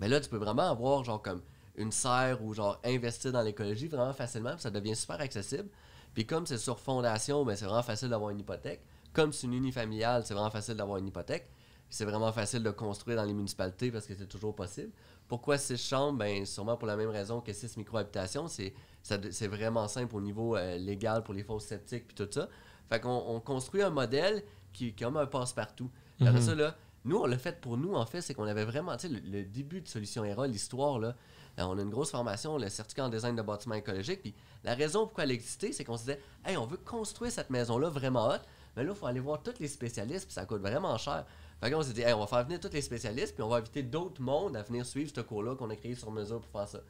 Speaker 3: mais ben là, tu peux vraiment avoir genre comme une serre ou genre investir dans l'écologie vraiment facilement, puis ça devient super accessible. Puis comme c'est sur fondation, ben c'est vraiment facile d'avoir une hypothèque. Comme c'est une unifamiliale, c'est vraiment facile d'avoir une hypothèque. C'est vraiment facile de construire dans les municipalités parce que c'est toujours possible. Pourquoi six chambres? Ben, sûrement pour la même raison que six microhabitations. C'est vraiment simple au niveau euh, légal pour les fausses sceptiques puis tout ça. Fait qu'on construit un modèle qui est comme un passe-partout. Mm ça, là, nous, on l'a fait pour nous, en fait, c'est qu'on avait vraiment, tu sais, le, début de Solution Era, l'histoire, là, euh, on a une grosse formation, le certificat en design de bâtiment écologique. Puis la raison pourquoi elle existait, c'est qu'on se disait, hey, on veut construire cette maison-là vraiment haute, mais là, il faut aller voir tous les spécialistes, puis ça coûte vraiment cher. Fait qu'on s'est dit, on va faire venir tous les spécialistes, puis on va inviter d'autres mondes à venir suivre ce cours-là qu'on a créé sur mesure pour faire ça.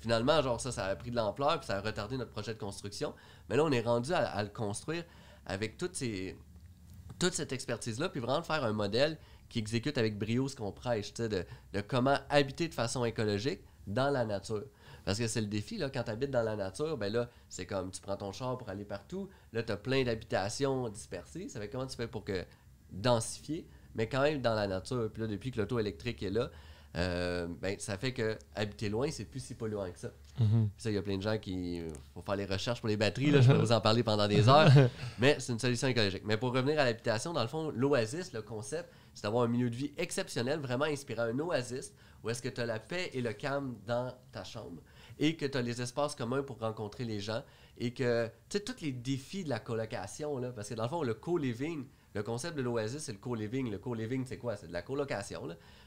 Speaker 3: Finalement, genre ça, ça a pris de l'ampleur, puis ça a retardé notre projet de construction. Mais là, on est rendu à, le construire avec toute cette expertise-là, puis vraiment faire un modèle qui exécute avec brio ce qu'on prêche, de comment habiter de façon écologique, dans la nature. Parce que c'est le défi, là, quand tu habites dans la nature, ben là, c'est comme tu prends ton char pour aller partout, là, tu as plein d'habitations dispersées. Ça fait comment tu fais pour que densifier, mais quand même dans la nature. Puis là, depuis que l'auto électrique est là, euh, ben, ça fait que habiter loin, c'est plus si loin que ça. Mm-hmm. Puis Ça, il y a plein de gens qui faut faire les recherches pour les batteries. je vais mm-hmm. vous en parler pendant des heures, <laughs> mais c'est une solution écologique. Mais pour revenir à l'habitation, dans le fond, l'oasis, le concept, c'est d'avoir un milieu de vie exceptionnel, vraiment inspirant, un oasis, où est-ce que tu as la paix et le calme dans ta chambre et que tu as les espaces communs pour rencontrer les gens et que, tu sais, tous les défis de la colocation, là, parce que dans le fond, le co-living, le concept de l'oasis, c'est le co-living. Le co-living, c'est quoi? C'est de la colocation,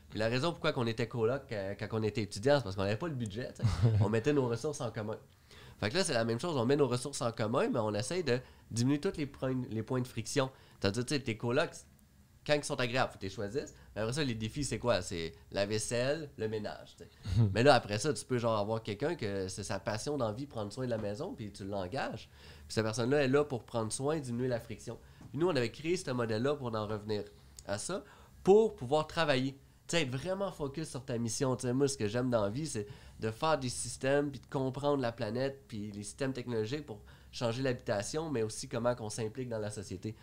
Speaker 3: Puis la raison pourquoi on était coloc euh, quand on était étudiant, c'est parce qu'on n'avait pas le budget, <laughs> on mettait nos ressources en commun. Fait que là, c'est la même chose. On met nos ressources en commun, mais on essaye de diminuer tous les, points, les points de friction. T'as dit, tu sais, tes colocs, quand ils sont agréables, faut que tu les choisisses. Mais après ça, les défis, c'est quoi? C'est la vaisselle, le ménage. <laughs> mais là, après ça, tu peux genre avoir quelqu'un que c'est sa passion d'envie prendre soin de la maison, puis tu l'engages. Puis cette personne-là est là pour prendre soin et diminuer la friction. nous, on avait créé ce modèle-là pour en revenir à ça, pour pouvoir travailler. Tu sais, être vraiment focus sur ta mission. moi, ce que j'aime dans la vie, c'est de faire des systèmes, puis de comprendre la planète, puis les systèmes technologiques pour changer l'habitation, mais aussi comment on s'implique dans la société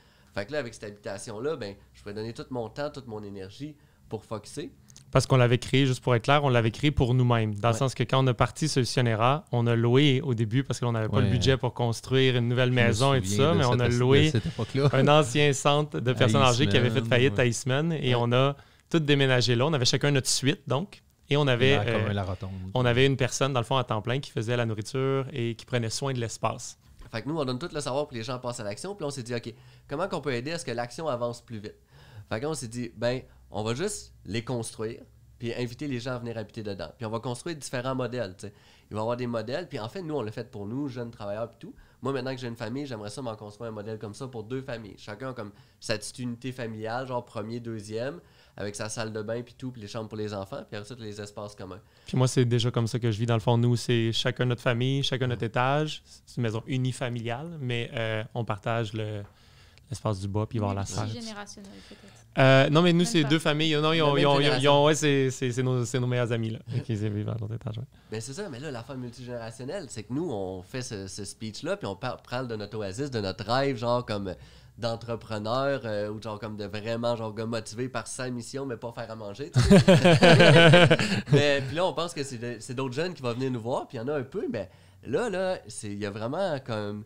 Speaker 3: avec cette habitation-là, ben, je pouvais donner tout mon temps, toute mon énergie pour focuser.
Speaker 1: Parce qu'on l'avait créé, juste pour être clair, on l'avait créé pour nous-mêmes. Dans le sens que quand on a parti Solutionnera, on a loué au début parce qu'on n'avait pas le budget pour construire une nouvelle maison et tout ça, mais on a loué <laughs> un ancien centre de personnes âgées qui avait fait faillite à Eastman et on a tout déménagé là. On avait chacun notre suite, donc. Et on avait, euh, on avait une personne, dans le fond, à temps plein qui faisait la nourriture et qui prenait soin de l'espace.
Speaker 3: Fait que nous, on donne tout le savoir pour que les gens passent à l'action. Puis on s'est dit, OK, comment on peut aider à ce que l'action avance plus vite? Fait qu'on s'est dit, ben, on va juste les construire puis inviter les gens à venir habiter dedans. Puis on va construire différents modèles. Il va y avoir des modèles, puis en fait, nous, on l'a fait pour nous, jeunes travailleurs, puis tout. Moi, maintenant que j'ai une famille, j'aimerais ça m'en construire un modèle comme ça pour deux familles. Chacun comme sa petite unité familiale, genre premier, deuxième avec sa salle de bain, puis tout, puis les chambres pour les enfants, puis ensuite les espaces communs. Puis moi,
Speaker 1: c'est déjà comme ça que je vis. Dans le fond, nous, c'est chacun notre famille, chacun notre étage. C'est une maison unifamiliale, mais euh, on partage le l'espace du bas, puis voir la salle. peut-être. Euh, non, mais nous, c'est deux familles. Non, ils ont, ils c'est nos, meilleurs amis, là, <laughs> qui vivent à notre étage. Ouais.
Speaker 3: Ben, c'est ça, mais là, la l'affaire multigénérationnelle, c'est que nous, on fait ce speech-là, puis on parle de notre oasis, de notre rêve, genre comme d'entrepreneur euh, ou genre comme de vraiment genre motivé par sa mission mais pas faire à manger. <laughs> mais puis là on pense que c'est d'autres jeunes qui vont venir nous voir puis il y en a un peu mais là là c'est il y a vraiment comme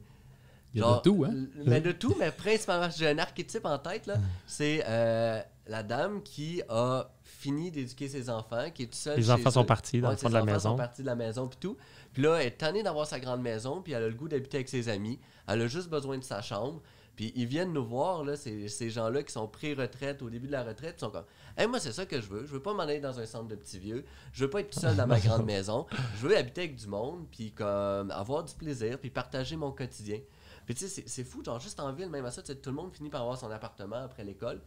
Speaker 4: il de tout hein. Mais
Speaker 3: de tout mais principalement j'ai un archétype en tête là ah. c'est euh, la dame qui a fini d'éduquer ses enfants, qui est tout seule Les enfants sont partis dans le fond de la maison. Les enfants sont partis de la maison, puis tout. Puis là, elle est tannée d'avoir sa grande maison, puis elle a le goût d'habiter avec ses amis. Elle a juste besoin de sa chambre. Puis ils viennent nous voir, là, ces, ces gens-là qui sont pré-retraite, au début de la retraite, ils sont comme hey, moi, c'est ça que je veux. Je veux pas m'en aller dans un centre de petits vieux. Je veux pas être tout seul dans ma <laughs> grande maison. Je veux habiter avec du monde, puis comme, avoir du plaisir, puis partager mon quotidien. Puis tu sais, c'est fou, genre, juste en ville, même à ça, tout le monde finit par avoir son appartement après l'école.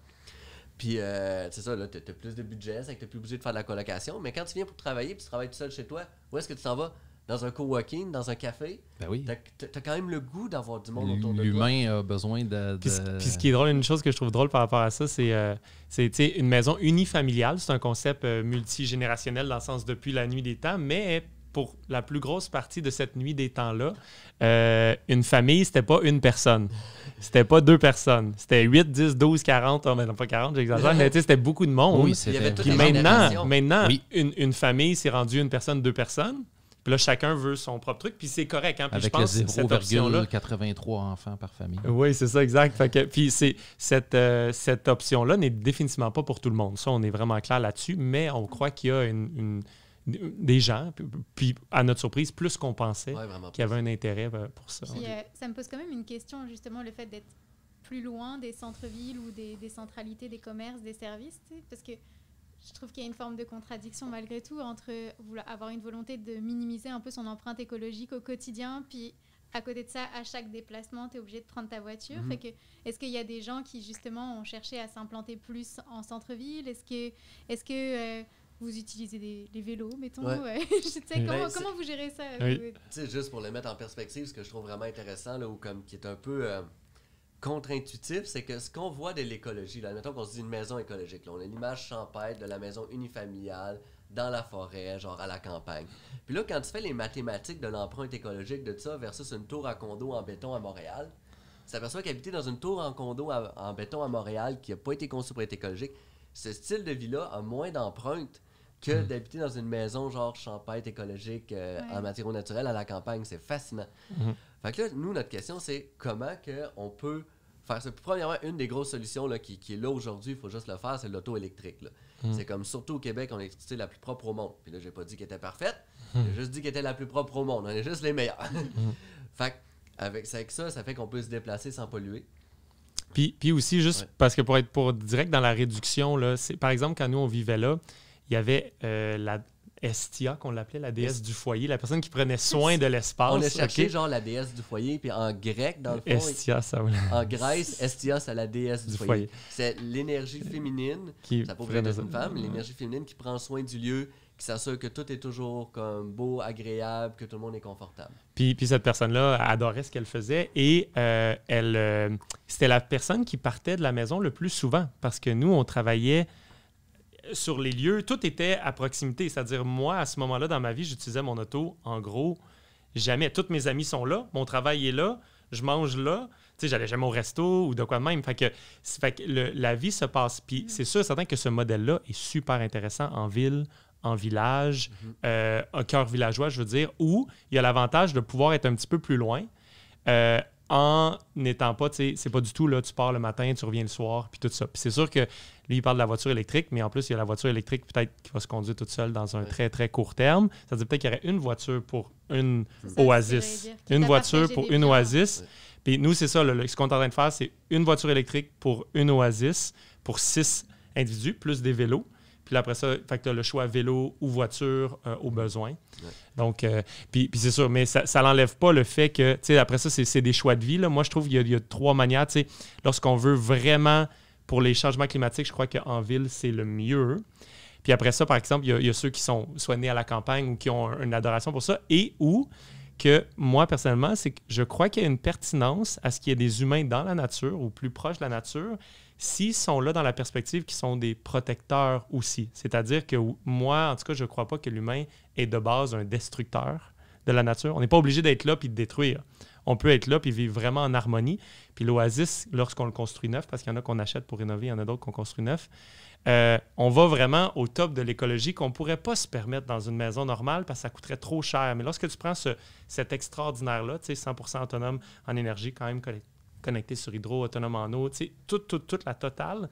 Speaker 3: Puis, tu euh, c'est ça, là, t'as plus de budget, c'est que plus obligé de faire de la colocation. Mais quand tu viens pour travailler, puis tu travailles tout seul chez toi, où est-ce que tu t'en vas? dans un coworking, dans un café, ben oui. t'as as quand même le goût d'avoir du monde autour de toi.
Speaker 1: L'humain a besoin de. Puis, ce qui est drôle, une chose que je trouve drôle par rapport à ça, c'est euh, c'était une maison unifamiliale. C'est un concept euh, multigénérationnel dans le sens depuis la nuit des temps, mais pour la plus grosse partie de cette nuit des temps-là, euh, une famille, c'était pas une personne. C'était pas deux personnes. C'était 8, 10, 12, 40. Oh, mais non, pas 40, j'exagère. mais tu sais, c'était beaucoup de monde. Oui, c'était... Puis maintenant, maintenant une, une famille s'est rendue une personne, deux personnes. Puis là, chacun veut son propre truc, puis c'est correct. Hein? Puis Avec je pense option-là.
Speaker 4: 83 enfants par famille. Oui,
Speaker 1: c'est ça, exact. puis cette, euh, cette option-là n'est définitivement pas pour tout le monde. Ça, on est vraiment clair là-dessus, mais on croit qu'il y a une, des gens, puis, à notre surprise, plus qu'on pensait, qu'il y avait un intérêt euh, pour ça. Euh,
Speaker 2: ça me pose quand même une question, justement, le fait d'être plus loin des centres-villes ou des, des, centralités, des commerces, des services, parce que je trouve qu'il y a une forme de contradiction malgré tout entre avoir une volonté de minimiser un peu son empreinte écologique au quotidien, puis à côté de ça, à chaque déplacement, tu es obligé de prendre ta voiture. Mhm. est-ce qu'il y a des gens qui, justement, ont cherché à s'implanter plus en centre-ville Est-ce que, est-ce que euh, vous utilisez des, les vélos, mettons <laughs> sais, comment, ben, vous gérez ça
Speaker 3: C'est juste pour les mettre en perspective, ce que je trouve vraiment intéressant, là, ou comme qui est un peu... Euh, contre-intuitif, c'est que ce qu'on voit de l'écologie, là, mettons qu'on se dit une maison écologique, là, on a l'image champêtre de la maison unifamiliale dans la forêt, genre à la campagne. Puis là, quand tu fais les mathématiques de l'empreinte écologique de ça versus une tour à condo en béton à Montréal, tu t'aperçois qu'habiter dans une tour en condo en béton à Montréal qui n'a pas été conçue pour être écologique, ce style de vie-là a moins d'empreinte que hmm. d'habiter dans une maison genre champêtre écologique euh, en matériaux naturels à la campagne. C'est fascinant. Hmm. Fait que là, nous, notre question, c'est comment que on peut faire Premièrement, une des grosses solutions là, qui, qui, est là aujourd'hui, il faut juste le faire, c'est l'auto électrique. Hmm. C'est comme surtout au Québec, on est la plus propre au monde. Puis là, j'ai pas dit qu'elle était parfaite, hmm. j'ai juste dit qu'elle était la plus propre au monde. On est juste les meilleurs. Hmm. <laughs> fait que, avec, avec ça, ça fait qu'on peut se déplacer sans polluer.
Speaker 1: Puis, puis aussi, juste parce que pour être pour direct dans la réduction, là, par exemple, quand nous, on vivait là, il y avait euh, la, Estia, qu'on
Speaker 3: l'appelait la déesse
Speaker 1: du foyer, la personne qui prenait soin de l'espace. On a cherché
Speaker 3: genre la déesse du foyer, puis en grec, dans le fond. Estia, En Grèce, Estia, c'est la déesse du, foyer. C'est l'énergie euh, féminine, qui ça peut être une femme, l'énergie féminine qui prend soin du lieu, qui s'assure que tout est toujours comme beau, agréable, que tout le monde est confortable.
Speaker 1: Puis, puis cette personne-là adorait ce qu'elle faisait et euh, elle, euh, c'était la personne qui partait de la maison le plus souvent parce que nous, on travaillait sur les lieux, tout était à proximité. C'est-à-dire, moi, à ce moment-là, dans ma vie, j'utilisais mon auto, en gros, jamais. Toutes mes amis sont là, mon travail est là, je mange là. Tu sais, j'allais jamais au resto ou de quoi de même. Fait que, fait que la vie se passe. Puis mm. c'est sûr, certain que ce modèle-là est super intéressant en ville, en village, mm-hmm. euh, au cœur villageois, je veux dire, où il y a l'avantage de pouvoir être un petit peu plus loin. Euh, en n'étant pas, tu sais, c'est pas du tout là, tu pars le matin, tu reviens le soir, puis tout ça. Puis c'est sûr que lui, il parle de la voiture électrique, mais en plus, il y a la voiture électrique peut-être qui va se conduire toute seule dans un très, très court terme. Ça veut dire peut-être qu'il y aurait une voiture pour une oasis. Une voiture pour une oasis. Puis nous, c'est ça, ce qu'on est en train de faire, c'est une voiture électrique pour une oasis, pour six individus, plus des vélos. Puis après ça, fait tu as le choix vélo ou voiture euh, au besoin. Donc, euh, puis, c'est sûr, mais ça n'enlève l'enlève pas le fait que, tu sais, après ça, c'est des choix de vie. Là. Moi, je trouve qu'il y, a trois manières. Tu sais, lorsqu'on veut vraiment, pour les changements climatiques, je crois qu'en ville, c'est le mieux. Puis après ça, par exemple, il y, a, il y, a ceux qui sont soit nés à la campagne ou qui ont une adoration pour ça, et ou que moi, personnellement, c'est que je crois qu'il y a une pertinence à ce qu'il y ait des humains dans la nature ou plus proche de la nature s'ils sont là dans la perspective qu'ils sont des protecteurs aussi. C'est-à-dire que moi, en tout cas, je ne crois pas que l'humain est de base un destructeur de la nature. On n'est pas obligé d'être là puis de détruire. On peut être là puis vivre vraiment en harmonie. Puis l'oasis, lorsqu'on le construit neuf, parce qu'il y en a qu'on achète pour rénover, il y en a d'autres qu'on construit neuf, euh, on va vraiment au top de l'écologie qu'on ne pourrait pas se permettre dans une maison normale parce que ça coûterait trop cher. Mais lorsque tu prends ce, cet extraordinaire-là, tu sais, 100 autonome en énergie, quand même connecté sur hydro, autonome en eau, toute, la totale.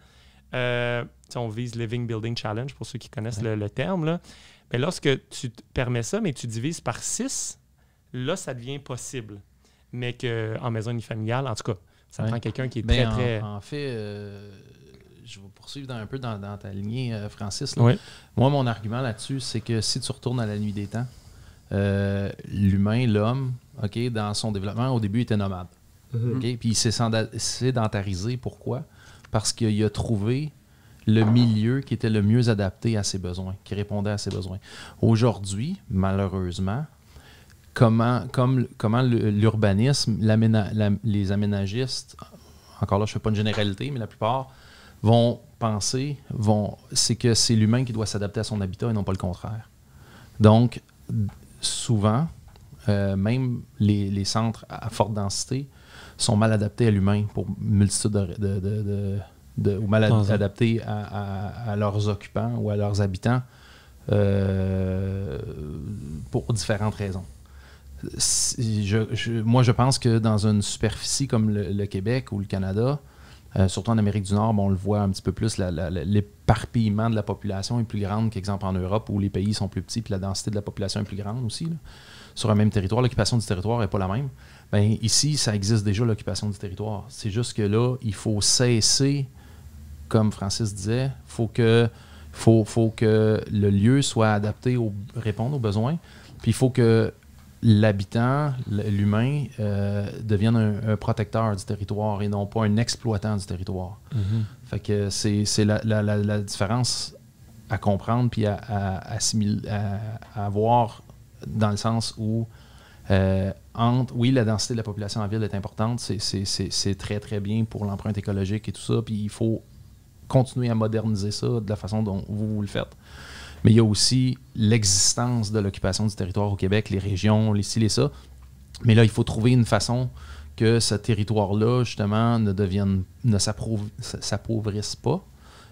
Speaker 1: Euh, on vise Living Building Challenge pour ceux qui connaissent le, terme. Mais lorsque tu permets ça, mais tu divises par 6, là, ça devient possible. Mais en
Speaker 4: maison familiale, en tout cas, ça prend quelqu'un qui est ben, très, très. En, fait, euh, je vais poursuivre un peu dans, ta lignée, euh, Francis. Moi, mon argument là-dessus, c'est que si tu retournes à la nuit des temps, euh, l'humain, l'homme, OK, dans son développement, au début, était nomade. Mhm. Puis il s'est sédentarisé. Pourquoi? Parce qu'il a trouvé le milieu qui était le mieux adapté à ses besoins, qui répondait à ses besoins. Aujourd'hui, malheureusement, comment, comme, comment l'urbanisme, les aménagistes, encore là, je ne fais pas une généralité, mais la plupart vont penser, vont, c'est que c'est l'humain qui doit s'adapter à son habitat et non pas le contraire. Donc, souvent, euh, même les, centres à forte densité sont mal adaptés à l'humain pour multitude de, de, ou mal adaptés à, leurs occupants ou à leurs habitants euh, pour différentes raisons. je, moi, je pense que dans une superficie comme le, Québec ou le Canada, euh, surtout en Amérique du Nord, on le voit un petit peu plus, l'éparpillement de la population est plus grand qu'exemple en Europe où les pays sont plus petits, et la densité de la population est plus grande aussi. Sur un même territoire, l'occupation du territoire n'est pas la même. Ben, ici, ça existe déjà l'occupation du territoire. C'est juste que là, il faut cesser, comme Francis disait, faut que faut, faut que le lieu soit adapté au répondre aux besoins. Puis il faut que l'habitant, l'humain, euh, devienne un, protecteur du territoire et non pas un exploitant du territoire. Mm-hmm. Fait que c'est la, différence à comprendre puis à, à, à, dans le sens où euh, oui, la densité de la population en ville est importante, c'est très, très bien pour l'empreinte écologique et tout ça, puis il faut continuer à moderniser ça de la façon dont vous, le faites. Mais il y a aussi l'existence de l'occupation du territoire au Québec, les régions, les styles et ça. Mais là, il faut trouver une façon que ce territoire-là, justement, ne devienne, ne s'appauvrisse pas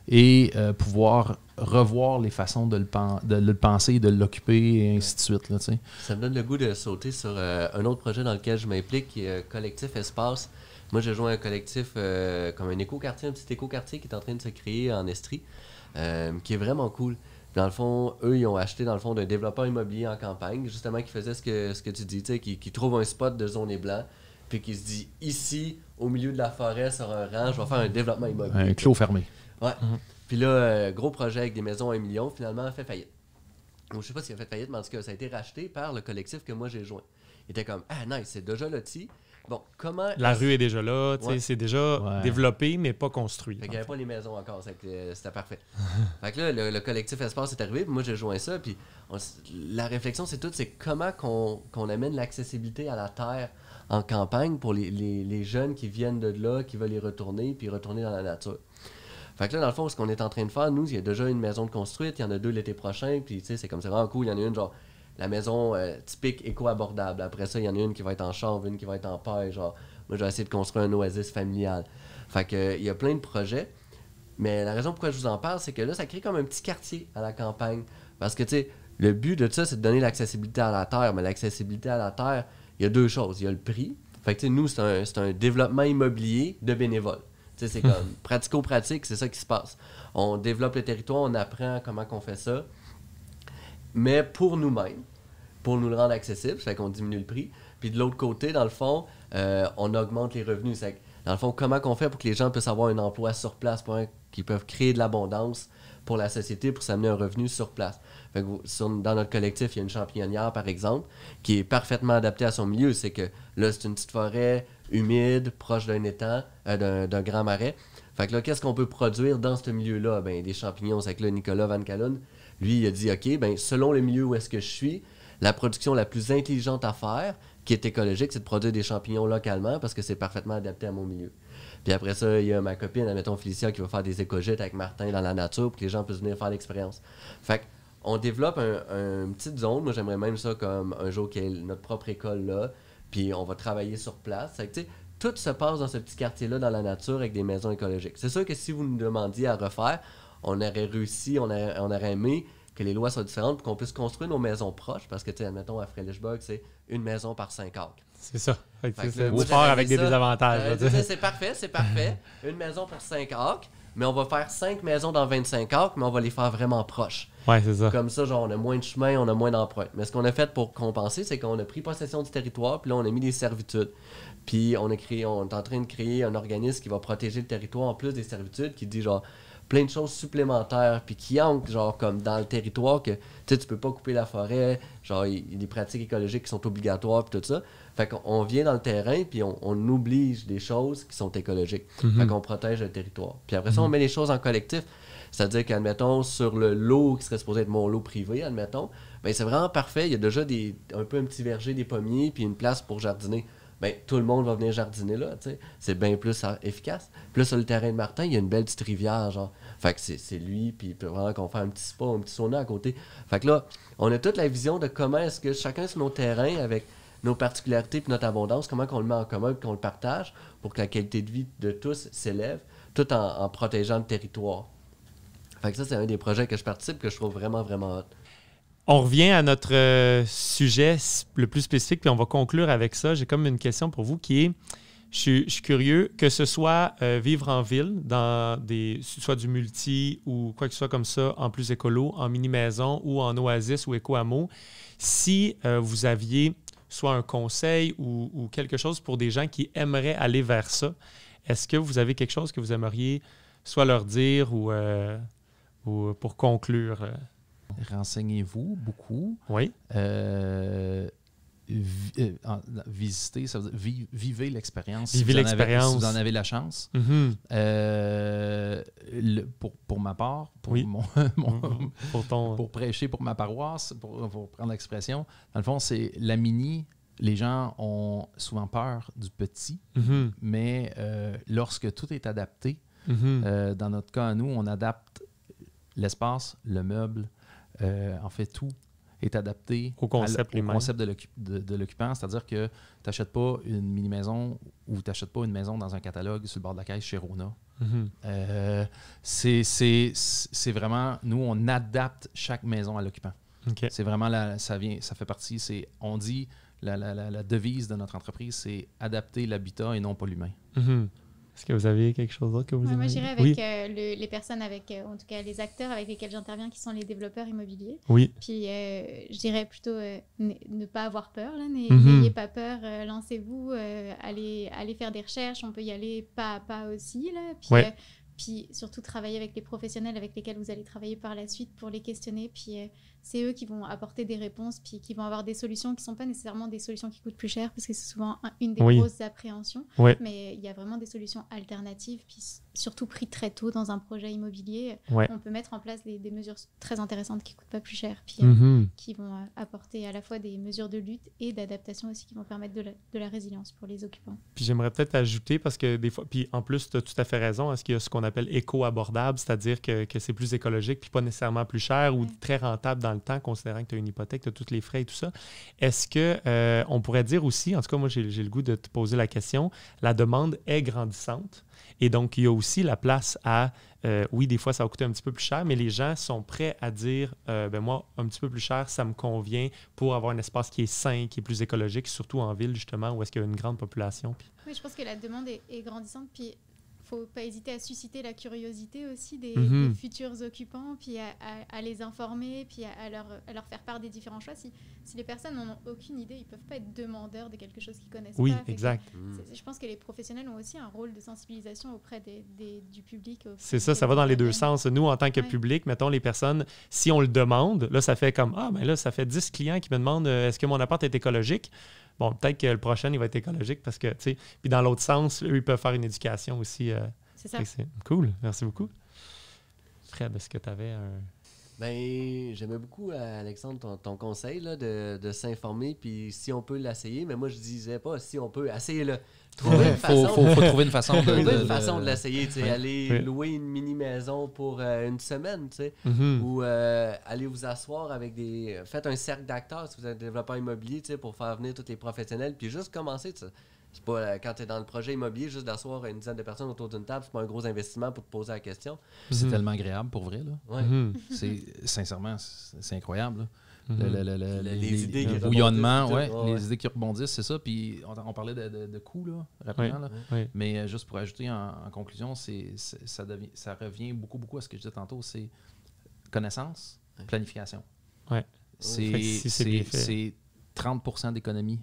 Speaker 4: et euh, pouvoir revoir les façons de le, de le penser, de l'occuper, et ainsi de suite. Là, ça
Speaker 3: me donne le goût de sauter sur euh, un autre projet dans lequel je m'implique, qui est euh, Collectif Espace. Moi, j'ai joué un collectif comme un éco-quartier, un petit éco-quartier qui est en train de se créer en Estrie, qui est vraiment cool. Dans le fond, eux, ils ont acheté, dans le fond, d'un développeur immobilier en campagne, justement, qui faisait ce que, ce que tu dis, qui, qui trouve un spot de zone et blanc, puis qui se dit, ici, au milieu de la forêt, sur un rang, je vais faire un développement immobilier. Un clos fermé. Ouais. Mhm. Puis là, euh, gros projet avec des maisons à 1 million, finalement, a fait faillite. Donc, je sais pas s'il a fait faillite, mais en tout cas, ça a été racheté par le collectif que moi j'ai joint. Il était comme Ah, nice, c'est déjà loti. Bon, comment. La rue est déjà là, sais c'est déjà développé,
Speaker 1: mais pas construit. Fait n'y avait
Speaker 3: pas les maisons encore, euh, c'était parfait. <laughs> fait que là, le, collectif Espace est arrivé, puis moi j'ai joint ça, puis la réflexion, c'est tout, c'est comment qu'on amène l'accessibilité à la terre en campagne pour les, les, les, jeunes qui viennent de là, qui veulent y retourner, puis retourner dans la nature. Fait que là, dans le fond, ce qu'on est en train de faire, nous, il y a déjà une maison de construite, il y en a deux l'été prochain, puis tu sais, c'est comme c'est vraiment cool. Il y en a une, genre, la maison euh, typique éco-abordable. Après ça, il y en a une qui va être en chambre, une qui va être en paille, genre, moi, je vais essayer de construire un oasis familial. Fait que, il y a plein de projets. Mais la raison pourquoi je vous en parle, c'est que là, ça crée comme un petit quartier à la campagne. Parce que, tu sais, le but de ça, c'est de donner l'accessibilité à la terre. Mais l'accessibilité à la terre, il y a deux choses. Il y a le prix. Fait que, tu sais, nous, c'est un, un, développement immobilier de bénévoles. C'est comme <laughs> pratico-pratique, c'est ça qui se passe. On développe le territoire, on apprend comment qu'on fait ça, mais pour nous-mêmes, pour nous le rendre accessible, c'est qu'on diminue le prix. Puis de l'autre côté, dans le fond, euh, on augmente les revenus. c'est dans le fond, comment qu'on fait pour que les gens puissent avoir un emploi sur place, pour qu'ils peuvent créer de l'abondance pour la société, pour s'amener un revenu sur place. dans notre collectif, il y a une champignonnière, par exemple, qui est parfaitement adaptée à son milieu. C'est que là, c'est une petite forêt, humide, proche d'un étang, euh, d'un grand marais. Fait que là, qu'est-ce qu'on peut produire dans ce milieu-là? Ben, des champignons. C'est que là, Nicolas Van Callen, lui, il a dit, OK, ben, selon le milieu où est-ce que je suis, la production la plus intelligente à faire, qui est écologique, c'est de produire des champignons localement parce que c'est parfaitement adapté à mon milieu. Puis après ça, il y a ma copine, admettons Felicia, qui va faire des écogites avec Martin dans la nature pour que les gens puissent venir faire l'expérience. Fait on développe une un petite zone. Moi, j'aimerais même ça comme un jour qu'il y ait notre propre école là, puis on va travailler sur place. tout se passe dans ce petit quartier-là, dans la nature, avec des maisons écologiques. C'est sûr que si vous nous demandiez à refaire, on aurait réussi, on, aurait, on aurait aimé que les lois soient différentes, pour qu'on puisse construire nos maisons proches, parce que, tu sais, admettons, à Freilichberg, c'est une maison par cinq arcs. C'est ça. C'est fort avec des désavantages. c'est parfait, c'est parfait. une maison par cinq arcs, mais on va faire cinq maisons dans 25 arcs, mais on va les faire vraiment proches. Comme ça, genre, on a moins de chemin, on a moins d'empreintes. Mais ce qu'on a fait pour compenser, c'est qu'on a pris possession du territoire, puis là, on a mis des servitudes. Puis on, on est en train de créer un organisme qui va protéger le territoire en plus des servitudes, qui dit genre plein de choses supplémentaires, puis qui ancrent genre comme dans le territoire que tu tu peux pas couper la forêt, genre il y, a des pratiques écologiques qui sont obligatoires, puis tout ça. Fait qu'on vient dans le terrain, puis on, on, oblige des choses qui sont écologiques. Mm-hmm. Fait qu'on protège le territoire. Puis après ça, on mm-hmm. met les choses en collectif. C'est-à-dire qu'admettons, sur le lot qui serait supposé être mon lot privé, admettons, ben c'est vraiment parfait. Il y a déjà un peu un petit verger, des pommiers, puis une place pour jardiner. Ben, tout le monde va venir jardiner là, C'est bien plus euh, efficace. Puis sur le terrain de Martin, il y a une belle petite rivière, genre. Fait que c'est lui, puis vraiment qu'on fait un petit spa, un petit sauna à côté. Fait là, on a toute la vision de comment est-ce que chacun sur nos terrains, avec nos particularités puis notre abondance, comment qu'on le met en commun qu'on le partage pour que la qualité de vie de tous s'élève, tout en protégeant le territoire. Fait ça, c'est un des projets que je participe que je trouve vraiment, vraiment On revient à notre euh,
Speaker 1: sujet le plus spécifique, puis on va conclure avec ça. J'ai comme une question pour vous qui est je suis, curieux que ce soit euh, vivre en ville, dans des, soit du multi ou quoi que ce soit comme ça, en plus écolo, en mini-maison ou en oasis ou éco amo si euh, vous aviez soit un conseil ou, quelque chose pour des gens qui aimeraient aller vers ça, est-ce que vous avez quelque chose que vous aimeriez soit leur dire ou
Speaker 4: pour, conclure. Euh. Renseignez-vous beaucoup. Oui. Euh, euh, visiter, ça vivez l'expérience. Vivez si l'expérience. Si vous en avez la chance. Mm-hmm. pour, pour, ma part, pour, mon, mm-hmm. <laughs> pour, prêcher pour ma paroisse, pour, prendre l'expression, dans le fond, c'est la mini les gens ont souvent peur du petit, mm-hmm. mais lorsque tout est adapté, dans notre cas, nous, on adapte l'espace, le meuble, euh, en fait, tout est adapté au concept, de l'occupant. C'est-à-dire que tu n'achètes pas une mini-maison ou tu n'achètes pas une maison dans un catalogue sur le bord de la caisse chez Rona. Mm-hmm. Euh, c'est vraiment, nous, on adapte chaque maison à l'occupant. C'est vraiment, la, ça, vient, ça fait partie, c'est, on dit, la, devise de notre entreprise, c'est adapter l'habitat et non pas l'humain. Mm-hmm.
Speaker 1: Est-ce que vous avez quelque chose d'autre que vous ouais, Moi, j'irais avec
Speaker 2: euh, les personnes, avec, euh, en tout cas les acteurs avec lesquels j'interviens, qui sont les développeurs immobiliers. Oui. Puis, euh, je dirais plutôt ne pas avoir peur, mhm. n'ayez pas peur, lancez-vous, allez, faire des recherches, on peut y aller pas à pas aussi. Là. Puis, puis surtout, travailler avec les professionnels avec lesquels vous allez travailler par la suite pour les questionner, puis c'est eux qui vont apporter des réponses, puis qui vont avoir des solutions qui ne sont pas nécessairement des solutions qui coûtent plus cher, parce que c'est souvent une des grosses appréhensions. Mais il y a vraiment des solutions alternatives, puis surtout pris très tôt dans un projet immobilier. On peut mettre en place des, mesures très intéressantes qui ne coûtent pas plus cher, puis euh, mm-hmm. qui vont euh, apporter à la fois des mesures de lutte et d'adaptation aussi qui vont permettre de la, de la, résilience pour les occupants.
Speaker 1: Puis j'aimerais peut-être ajouter, parce que des fois, puis en plus, tu as tout à fait raison, est-ce qu'il y a ce qu'on appelle éco-abordable, c'est-à-dire que, que c'est plus écologique, puis pas nécessairement plus cher ou très rentable dans le temps, considérant que tu as une hypothèque, tu as tous les frais et tout ça. Est-ce que euh, on pourrait dire aussi, en tout cas, moi, j'ai le goût de te poser la question, la demande est grandissante. Et donc, il y a aussi la place à, euh, oui, des fois, ça va coûter un petit peu plus cher, mais les gens sont prêts à dire, euh, ben moi, un petit peu plus cher, ça me convient pour avoir un espace qui est sain, qui est plus écologique, surtout en ville, justement, où est-ce qu'il y a une grande population.
Speaker 2: Oui, je pense que la demande est, est grandissante. Puis faut pas hésiter à susciter la curiosité aussi des, mhm. futurs occupants, puis à, les informer, puis à, leur, faire part des différents choix. Si, les personnes n'ont aucune idée, ils peuvent pas être demandeurs de quelque chose qu'ils connaissent oui, pas. Oui, exact. Je pense que les professionnels ont aussi un rôle de sensibilisation auprès du public. C'est ça, ça va dans les deux sens. Nous, en tant que public,
Speaker 1: mettons les personnes, si on le demande, là, ça fait comme Ah, ben là, ça fait 10 clients qui me demandent euh, est-ce que mon appart est écologique bon, peut-être que le prochain, il va être écologique parce que, tu sais, puis dans l'autre sens, eux, ils peuvent faire une éducation aussi. Euh, c'est ça. Cool, merci beaucoup. Fred, est-ce que tu avais un,
Speaker 3: ben, j'aimais beaucoup, euh, Alexandre, ton, conseil de, s'informer, puis si on peut l'essayer, mais moi je disais pas si on peut, essayer. le Trouver une façon. faut, faut, trouver une façon <laughs> de, de l'essayer, tu aller louer une mini maison pour euh, une semaine, tu sais, mm-hmm. ou euh, aller vous asseoir avec des, faites un cercle d'acteurs si vous êtes développeur immobilier, pour faire venir tous les professionnels, puis juste commencer, tu sais c'est pas euh, quand tu es dans le projet immobilier, juste d'asseoir une dizaine de personnes autour d'une table, c'est pas un gros investissement pour te poser la question. C'est mhm. tellement
Speaker 4: agréable pour vrai, là. Ouais. Mhm. C'est sincèrement, c'est incroyable. Mhm. les, idées qui les idées qui rebondissent, c'est ça. Puis on, parlait de, de, coûts rapidement, mais euh, juste pour ajouter en, conclusion, c'est, ça, ça revient beaucoup beaucoup à ce que je disais tantôt, c'est connaissance, planification. Ouais. C'est, c'est, 30% d'économie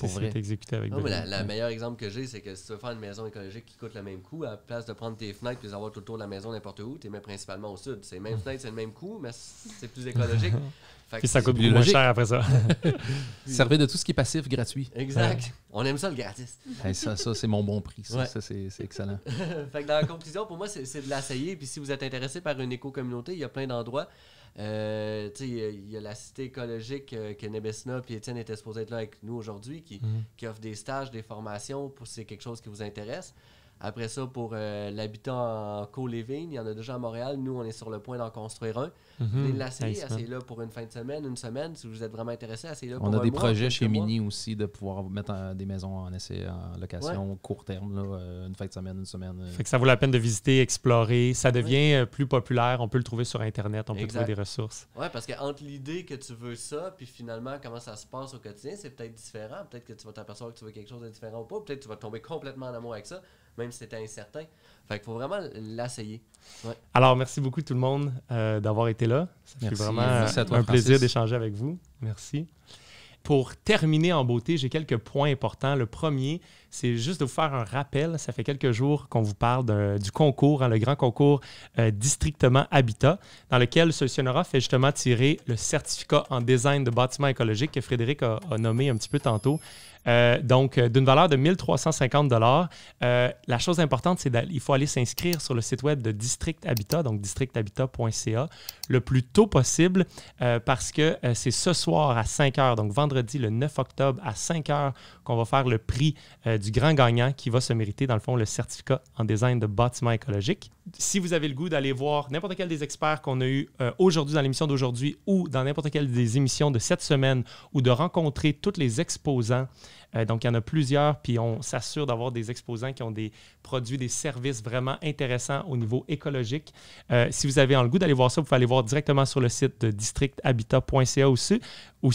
Speaker 4: pour c'est exécuté avec non, la,
Speaker 3: meilleur exemple que j'ai, c'est que si tu veux faire une maison écologique qui coûte le même coût, à la place de prendre tes fenêtres et les avoir tout autour de la maison n'importe où, tu les mets principalement au sud. C'est les mêmes <laughs> fenêtres, c'est le même coût, mais c'est plus écologique. <laughs> Fait ça coûte moins cher après ça. <laughs> Servir de tout ce qui
Speaker 4: est passif gratuit. Exact. On aime ça le gratis. ça, ça c'est mon bon prix. Ça, ça c'est excellent.
Speaker 3: fait que dans la conclusion, pour moi, c'est de l'essayer. Puis si vous êtes intéressé par une éco-communauté, il y a plein d'endroits. Euh, il y, a la Cité écologique euh, que Nebesna et Étienne étaient supposés être là avec nous aujourd'hui, qui, mhm. qui offre des stages, des formations pour si c'est quelque chose qui vous intéresse. Après ça, pour euh, l'habitant en co-living, il y en a déjà à Montréal. Nous, on est sur le point d'en construire un. Mm -hmm. Venez pour une fin de semaine, une semaine. Si vous êtes vraiment intéressé, assez là pour On a des projets chez Mini
Speaker 4: aussi de pouvoir mettre des maisons en essai, en location court terme, euh, une fin de semaine, une semaine. Euh. Fait
Speaker 1: que ça vaut la peine de visiter, explorer. Ça devient plus populaire. On peut le trouver sur Internet, on peut trouver des ressources.
Speaker 3: Oui, parce qu'entre l'idée que tu veux ça, puis finalement, comment ça se passe au quotidien, c'est peut-être différent. Peut-être que tu vas t'apercevoir que tu veux quelque chose de différent ou pas. Peut-être que tu vas tomber complètement en amour avec ça même si c'était incertain. Fait qu'il faut vraiment l'essayer.
Speaker 1: Alors, merci beaucoup tout le monde euh, d'avoir été là. Ça vraiment un plaisir d'échanger avec vous. Merci. Pour terminer en beauté, j'ai quelques points importants. Le premier, c'est juste de vous faire un rappel. Ça fait quelques jours qu'on vous parle du concours, hein, le grand concours euh, Districtement Habitat, dans lequel Solutionora fait justement tirer le certificat en design de bâtiment écologique que Frédéric a nommé un petit peu tantôt. Euh, donc, euh, d'une valeur de 1350 dollars. Euh, la chose importante, c'est qu'il faut aller s'inscrire sur le site web de District Habitat, donc districthabitat.ca, le plus tôt possible parce que c'est ce soir à 5 heures, donc vendredi le 9 octobre à 5 h, qu'on va faire le prix du grand gagnant qui va se mériter, dans le fond, le certificat en design de bâtiment écologique. Si vous avez le goût d'aller voir n'importe quel des experts qu'on a eu aujourd'hui dans l'émission d'aujourd'hui ou dans n'importe quelle des émissions de cette semaine ou de rencontrer tous les exposants, euh, donc, il y en a plusieurs, puis on s'assure d'avoir des exposants qui ont des produits, des services vraiment intéressants au niveau écologique. Euh, si vous avez en le goût d'aller voir ça, vous pouvez aller voir directement sur le site de districthabitat.ca aussi. vous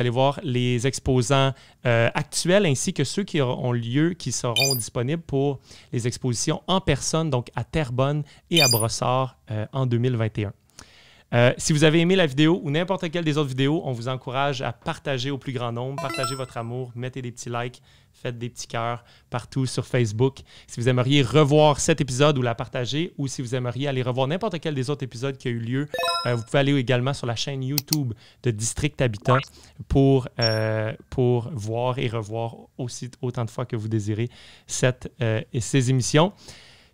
Speaker 1: allez voir les exposants euh, actuels ainsi que ceux qui ont lieu, qui seront disponibles pour les expositions en personne, donc à Terrebonne et à Brossard en 2021. Euh, si vous avez aimé la vidéo ou n'importe quelle des autres vidéos, on vous encourage à partager au plus grand nombre, partager votre amour, mettez des petits likes, faites des petits cœurs partout sur Facebook. Si vous aimeriez revoir cet épisode ou la partager, ou si vous aimeriez aller revoir n'importe quel des autres épisodes qui a eu lieu, euh, vous pouvez aller également sur la chaîne YouTube de District Habitant pour, euh, pour voir et revoir aussi autant de fois que vous désirez cette, et ces émissions.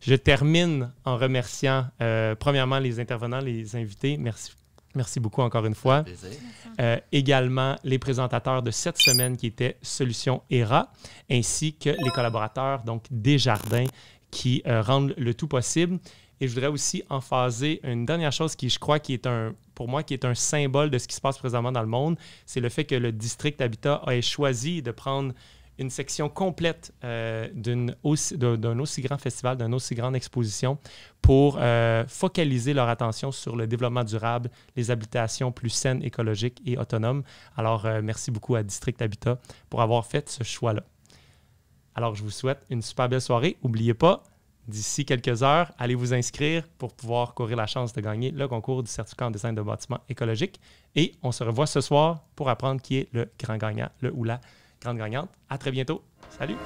Speaker 1: Je termine en remerciant euh, premièrement les intervenants, les invités. Merci. Merci beaucoup encore une fois. Euh, également les présentateurs de cette semaine qui étaient Solutions ERA, ainsi que les collaborateurs, donc Desjardins, qui euh, rendent le tout possible. Et je voudrais aussi emphaser une dernière chose qui, je crois, qui est un, pour moi, qui est un symbole de ce qui se passe présentement dans le monde, c'est le fait que le district Habitat ait choisi de prendre une section complète euh, d'un aussi, grand festival, d'une aussi grande exposition pour euh, focaliser leur attention sur le développement durable, les habitations plus saines, écologiques et autonomes. Alors, euh, merci beaucoup à District Habitat pour avoir fait ce choix-là. Alors, je vous souhaite une super belle soirée. N'oubliez pas, d'ici quelques heures, allez vous inscrire pour pouvoir courir la chance de gagner le concours du certificat en design de bâtiments écologique. Et on se revoit ce soir pour apprendre qui est le grand gagnant, le ou la grande gagnante. À très bientôt. Salut.